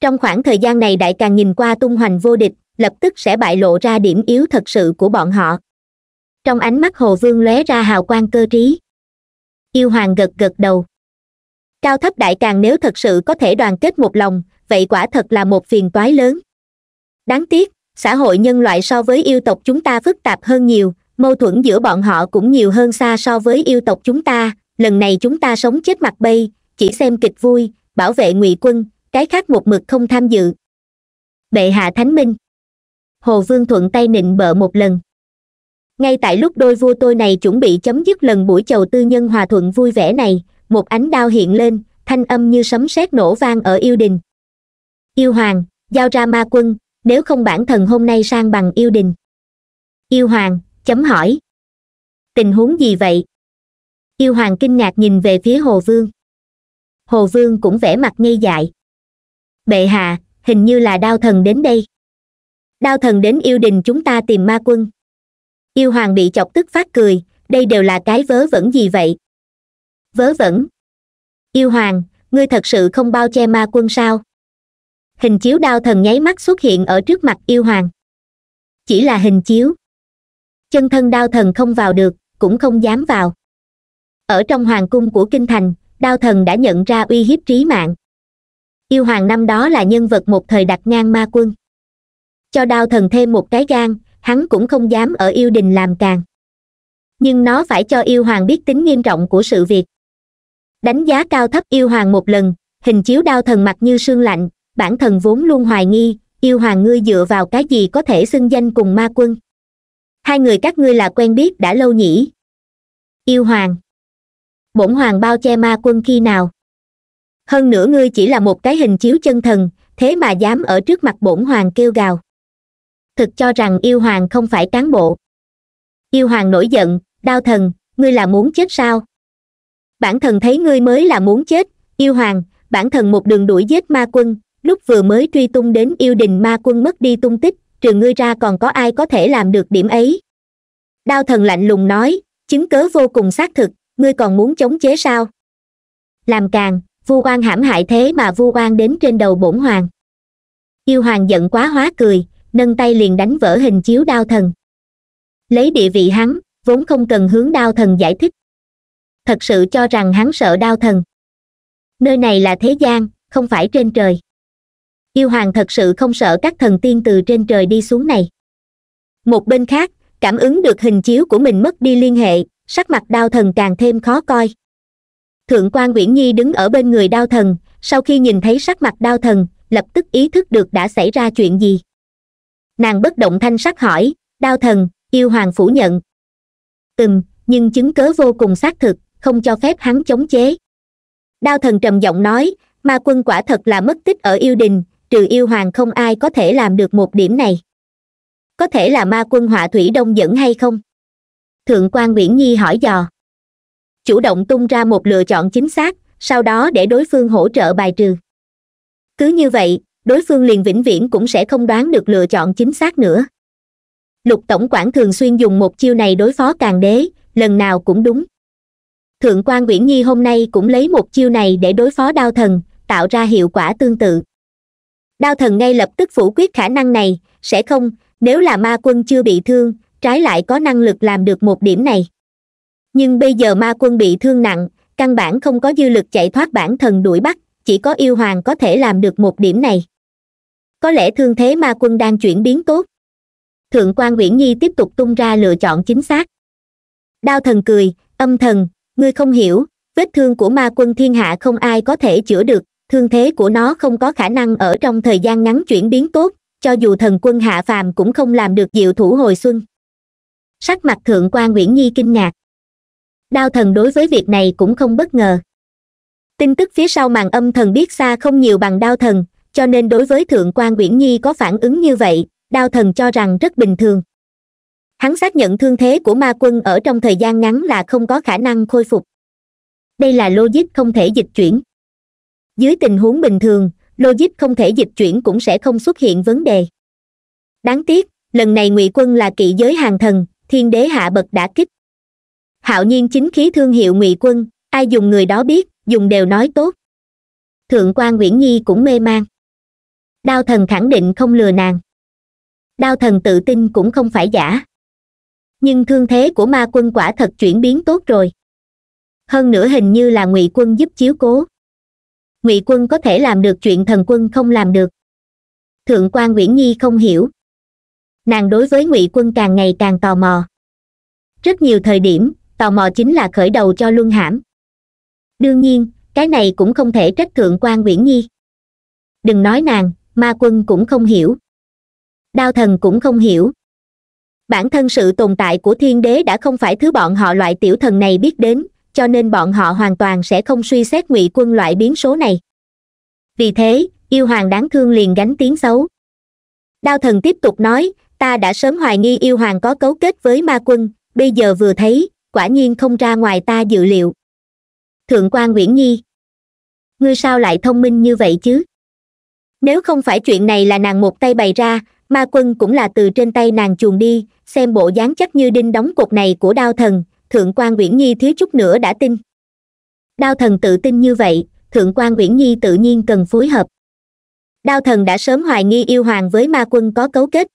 trong khoảng thời gian này đại càng nhìn qua tung hoành vô địch lập tức sẽ bại lộ ra điểm yếu thật sự của bọn họ trong ánh mắt hồ vương lóe ra hào quang cơ trí yêu hoàng gật gật đầu cao thấp đại càng nếu thật sự có thể đoàn kết một lòng vậy quả thật là một phiền toái lớn đáng tiếc xã hội nhân loại so với yêu tộc chúng ta phức tạp hơn nhiều mâu thuẫn giữa bọn họ cũng nhiều hơn xa so với yêu tộc chúng ta lần này chúng ta sống chết mặt bay chỉ xem kịch vui bảo vệ ngụy quân cái khác một mực không tham dự bệ hạ thánh minh hồ vương thuận tay nịnh bợ một lần ngay tại lúc đôi vua tôi này chuẩn bị chấm dứt lần buổi chầu tư nhân hòa thuận vui vẻ này một ánh đao hiện lên thanh âm như sấm sét nổ vang ở yêu đình yêu hoàng giao ra ma quân nếu không bản thần hôm nay sang bằng yêu đình yêu hoàng chấm hỏi tình huống gì vậy yêu hoàng kinh ngạc nhìn về phía hồ vương hồ vương cũng vẻ mặt ngây dại bệ hạ hình như là đao thần đến đây đao thần đến yêu đình chúng ta tìm ma quân yêu hoàng bị chọc tức phát cười đây đều là cái vớ vẩn gì vậy vớ vẩn yêu hoàng ngươi thật sự không bao che ma quân sao hình chiếu đao thần nháy mắt xuất hiện ở trước mặt yêu hoàng chỉ là hình chiếu chân thân đao thần không vào được cũng không dám vào ở trong hoàng cung của kinh thành đao thần đã nhận ra uy hiếp trí mạng yêu hoàng năm đó là nhân vật một thời đặt ngang ma quân cho đao thần thêm một cái gan hắn cũng không dám ở yêu đình làm càng nhưng nó phải cho yêu hoàng biết tính nghiêm trọng của sự việc đánh giá cao thấp yêu hoàng một lần hình chiếu đao thần mặt như sương lạnh bản thân vốn luôn hoài nghi yêu hoàng ngươi dựa vào cái gì có thể xưng danh cùng ma quân hai người các ngươi là quen biết đã lâu nhỉ yêu hoàng bổn hoàng bao che ma quân khi nào hơn nữa ngươi chỉ là một cái hình chiếu chân thần thế mà dám ở trước mặt bổn hoàng kêu gào thực cho rằng yêu hoàng không phải cán bộ yêu hoàng nổi giận đau thần ngươi là muốn chết sao bản thần thấy ngươi mới là muốn chết yêu hoàng bản thần một đường đuổi giết ma quân lúc vừa mới truy tung đến yêu đình ma quân mất đi tung tích trừ ngươi ra còn có ai có thể làm được điểm ấy đao thần lạnh lùng nói chứng cớ vô cùng xác thực ngươi còn muốn chống chế sao làm càng vu quan hãm hại thế mà vu quan đến trên đầu bổn hoàng yêu hoàng giận quá hóa cười nâng tay liền đánh vỡ hình chiếu đao thần lấy địa vị hắn vốn không cần hướng đao thần giải thích thật sự cho rằng hắn sợ đao thần nơi này là thế gian không phải trên trời yêu hoàng thật sự không sợ các thần tiên từ trên trời đi xuống này một bên khác cảm ứng được hình chiếu của mình mất đi liên hệ sắc mặt đao thần càng thêm khó coi thượng quan nguyễn nhi đứng ở bên người đao thần sau khi nhìn thấy sắc mặt đao thần lập tức ý thức được đã xảy ra chuyện gì nàng bất động thanh sắc hỏi đao thần yêu hoàng phủ nhận từng nhưng chứng cớ vô cùng xác thực không cho phép hắn chống chế đao thần trầm giọng nói ma quân quả thật là mất tích ở yêu đình trừ yêu hoàng không ai có thể làm được một điểm này có thể là ma quân họa thủy đông dẫn hay không thượng quan nguyễn nhi hỏi dò chủ động tung ra một lựa chọn chính xác sau đó để đối phương hỗ trợ bài trừ cứ như vậy đối phương liền vĩnh viễn cũng sẽ không đoán được lựa chọn chính xác nữa lục tổng quản thường xuyên dùng một chiêu này đối phó càng đế lần nào cũng đúng thượng quan nguyễn nhi hôm nay cũng lấy một chiêu này để đối phó đao thần tạo ra hiệu quả tương tự đao thần ngay lập tức phủ quyết khả năng này sẽ không nếu là ma quân chưa bị thương trái lại có năng lực làm được một điểm này nhưng bây giờ ma quân bị thương nặng căn bản không có dư lực chạy thoát bản thần đuổi bắt chỉ có yêu hoàng có thể làm được một điểm này có lẽ thương thế ma quân đang chuyển biến tốt thượng quan nguyễn nhi tiếp tục tung ra lựa chọn chính xác đao thần cười âm thần ngươi không hiểu vết thương của ma quân thiên hạ không ai có thể chữa được thương thế của nó không có khả năng ở trong thời gian ngắn chuyển biến tốt cho dù thần quân hạ phàm cũng không làm được diệu thủ hồi xuân sắc mặt thượng quan nguyễn nhi kinh ngạc đao thần đối với việc này cũng không bất ngờ tin tức phía sau màn âm thần biết xa không nhiều bằng đao thần cho nên đối với thượng quan uyển nhi có phản ứng như vậy đao thần cho rằng rất bình thường hắn xác nhận thương thế của ma quân ở trong thời gian ngắn là không có khả năng khôi phục đây là logic không thể dịch chuyển dưới tình huống bình thường logic không thể dịch chuyển cũng sẽ không xuất hiện vấn đề đáng tiếc lần này ngụy quân là kỵ giới hàng thần thiên đế hạ bậc đã kích hạo nhiên chính khí thương hiệu ngụy quân ai dùng người đó biết dùng đều nói tốt thượng quan nguyễn nhi cũng mê mang đao thần khẳng định không lừa nàng đao thần tự tin cũng không phải giả nhưng thương thế của ma quân quả thật chuyển biến tốt rồi hơn nữa hình như là ngụy quân giúp chiếu cố ngụy quân có thể làm được chuyện thần quân không làm được thượng quan nguyễn nhi không hiểu nàng đối với ngụy quân càng ngày càng tò mò rất nhiều thời điểm tò mò chính là khởi đầu cho luân hãm đương nhiên cái này cũng không thể trách thượng quan nguyễn nhi đừng nói nàng ma quân cũng không hiểu đao thần cũng không hiểu bản thân sự tồn tại của thiên đế đã không phải thứ bọn họ loại tiểu thần này biết đến cho nên bọn họ hoàn toàn sẽ không suy xét ngụy quân loại biến số này vì thế yêu hoàng đáng thương liền gánh tiếng xấu đao thần tiếp tục nói ta đã sớm hoài nghi yêu hoàng có cấu kết với ma quân bây giờ vừa thấy quả nhiên không ra ngoài ta dự liệu thượng quan nguyễn nhi ngươi sao lại thông minh như vậy chứ nếu không phải chuyện này là nàng một tay bày ra ma quân cũng là từ trên tay nàng chuồn đi xem bộ dáng chắc như đinh đóng cột này của đao thần thượng quan uyển nhi thiếu chút nữa đã tin đao thần tự tin như vậy thượng quan uyển nhi tự nhiên cần phối hợp đao thần đã sớm hoài nghi yêu hoàng với ma quân có cấu kết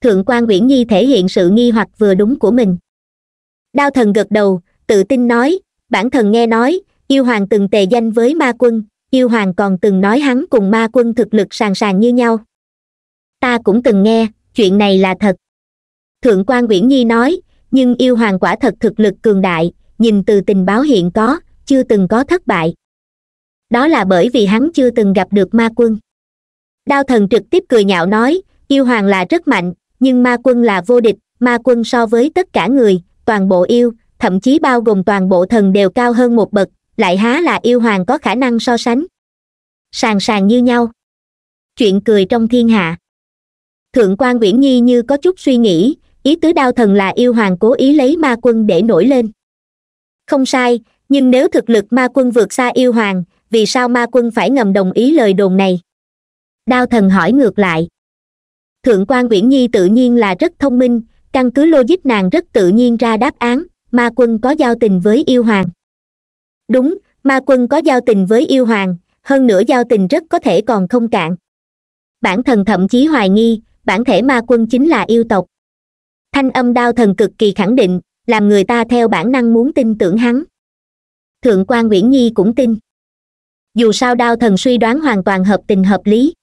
thượng quan uyển nhi thể hiện sự nghi hoặc vừa đúng của mình đao thần gật đầu tự tin nói bản thần nghe nói yêu hoàng từng tề danh với ma quân yêu hoàng còn từng nói hắn cùng ma quân thực lực sàn sàn như nhau ta cũng từng nghe chuyện này là thật thượng quan uyển nhi nói nhưng yêu hoàng quả thật thực lực cường đại nhìn từ tình báo hiện có chưa từng có thất bại đó là bởi vì hắn chưa từng gặp được ma quân đao thần trực tiếp cười nhạo nói yêu hoàng là rất mạnh nhưng ma quân là vô địch ma quân so với tất cả người toàn bộ yêu thậm chí bao gồm toàn bộ thần đều cao hơn một bậc lại há là yêu hoàng có khả năng so sánh sàn sàn như nhau chuyện cười trong thiên hạ thượng quan uyển nhi như có chút suy nghĩ ý tứ đao thần là yêu hoàng cố ý lấy ma quân để nổi lên không sai nhưng nếu thực lực ma quân vượt xa yêu hoàng vì sao ma quân phải ngầm đồng ý lời đồn này đao thần hỏi ngược lại thượng quan uyển nhi tự nhiên là rất thông minh căn cứ logic nàng rất tự nhiên ra đáp án ma quân có giao tình với yêu hoàng đúng ma quân có giao tình với yêu hoàng hơn nữa giao tình rất có thể còn không cạn bản thần thậm chí hoài nghi bản thể ma quân chính là yêu tộc thanh âm đao thần cực kỳ khẳng định làm người ta theo bản năng muốn tin tưởng hắn thượng quan nguyễn nhi cũng tin dù sao đao thần suy đoán hoàn toàn hợp tình hợp lý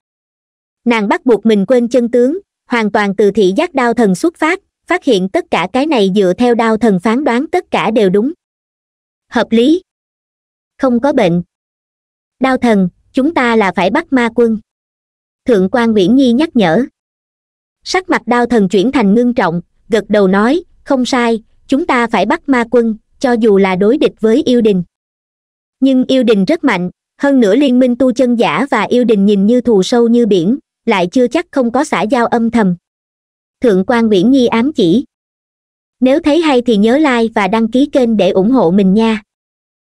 nàng bắt buộc mình quên chân tướng hoàn toàn từ thị giác đao thần xuất phát phát hiện tất cả cái này dựa theo đao thần phán đoán tất cả đều đúng hợp lý không có bệnh đao thần chúng ta là phải bắt ma quân thượng quan nguyễn nhi nhắc nhở sắc mặt đao thần chuyển thành ngưng trọng gật đầu nói không sai chúng ta phải bắt ma quân cho dù là đối địch với yêu đình nhưng yêu đình rất mạnh hơn nữa liên minh tu chân giả và yêu đình nhìn như thù sâu như biển lại chưa chắc không có xã giao âm thầm thượng quan nguyễn nhi ám chỉ nếu thấy hay thì nhớ like và đăng ký kênh để ủng hộ mình nha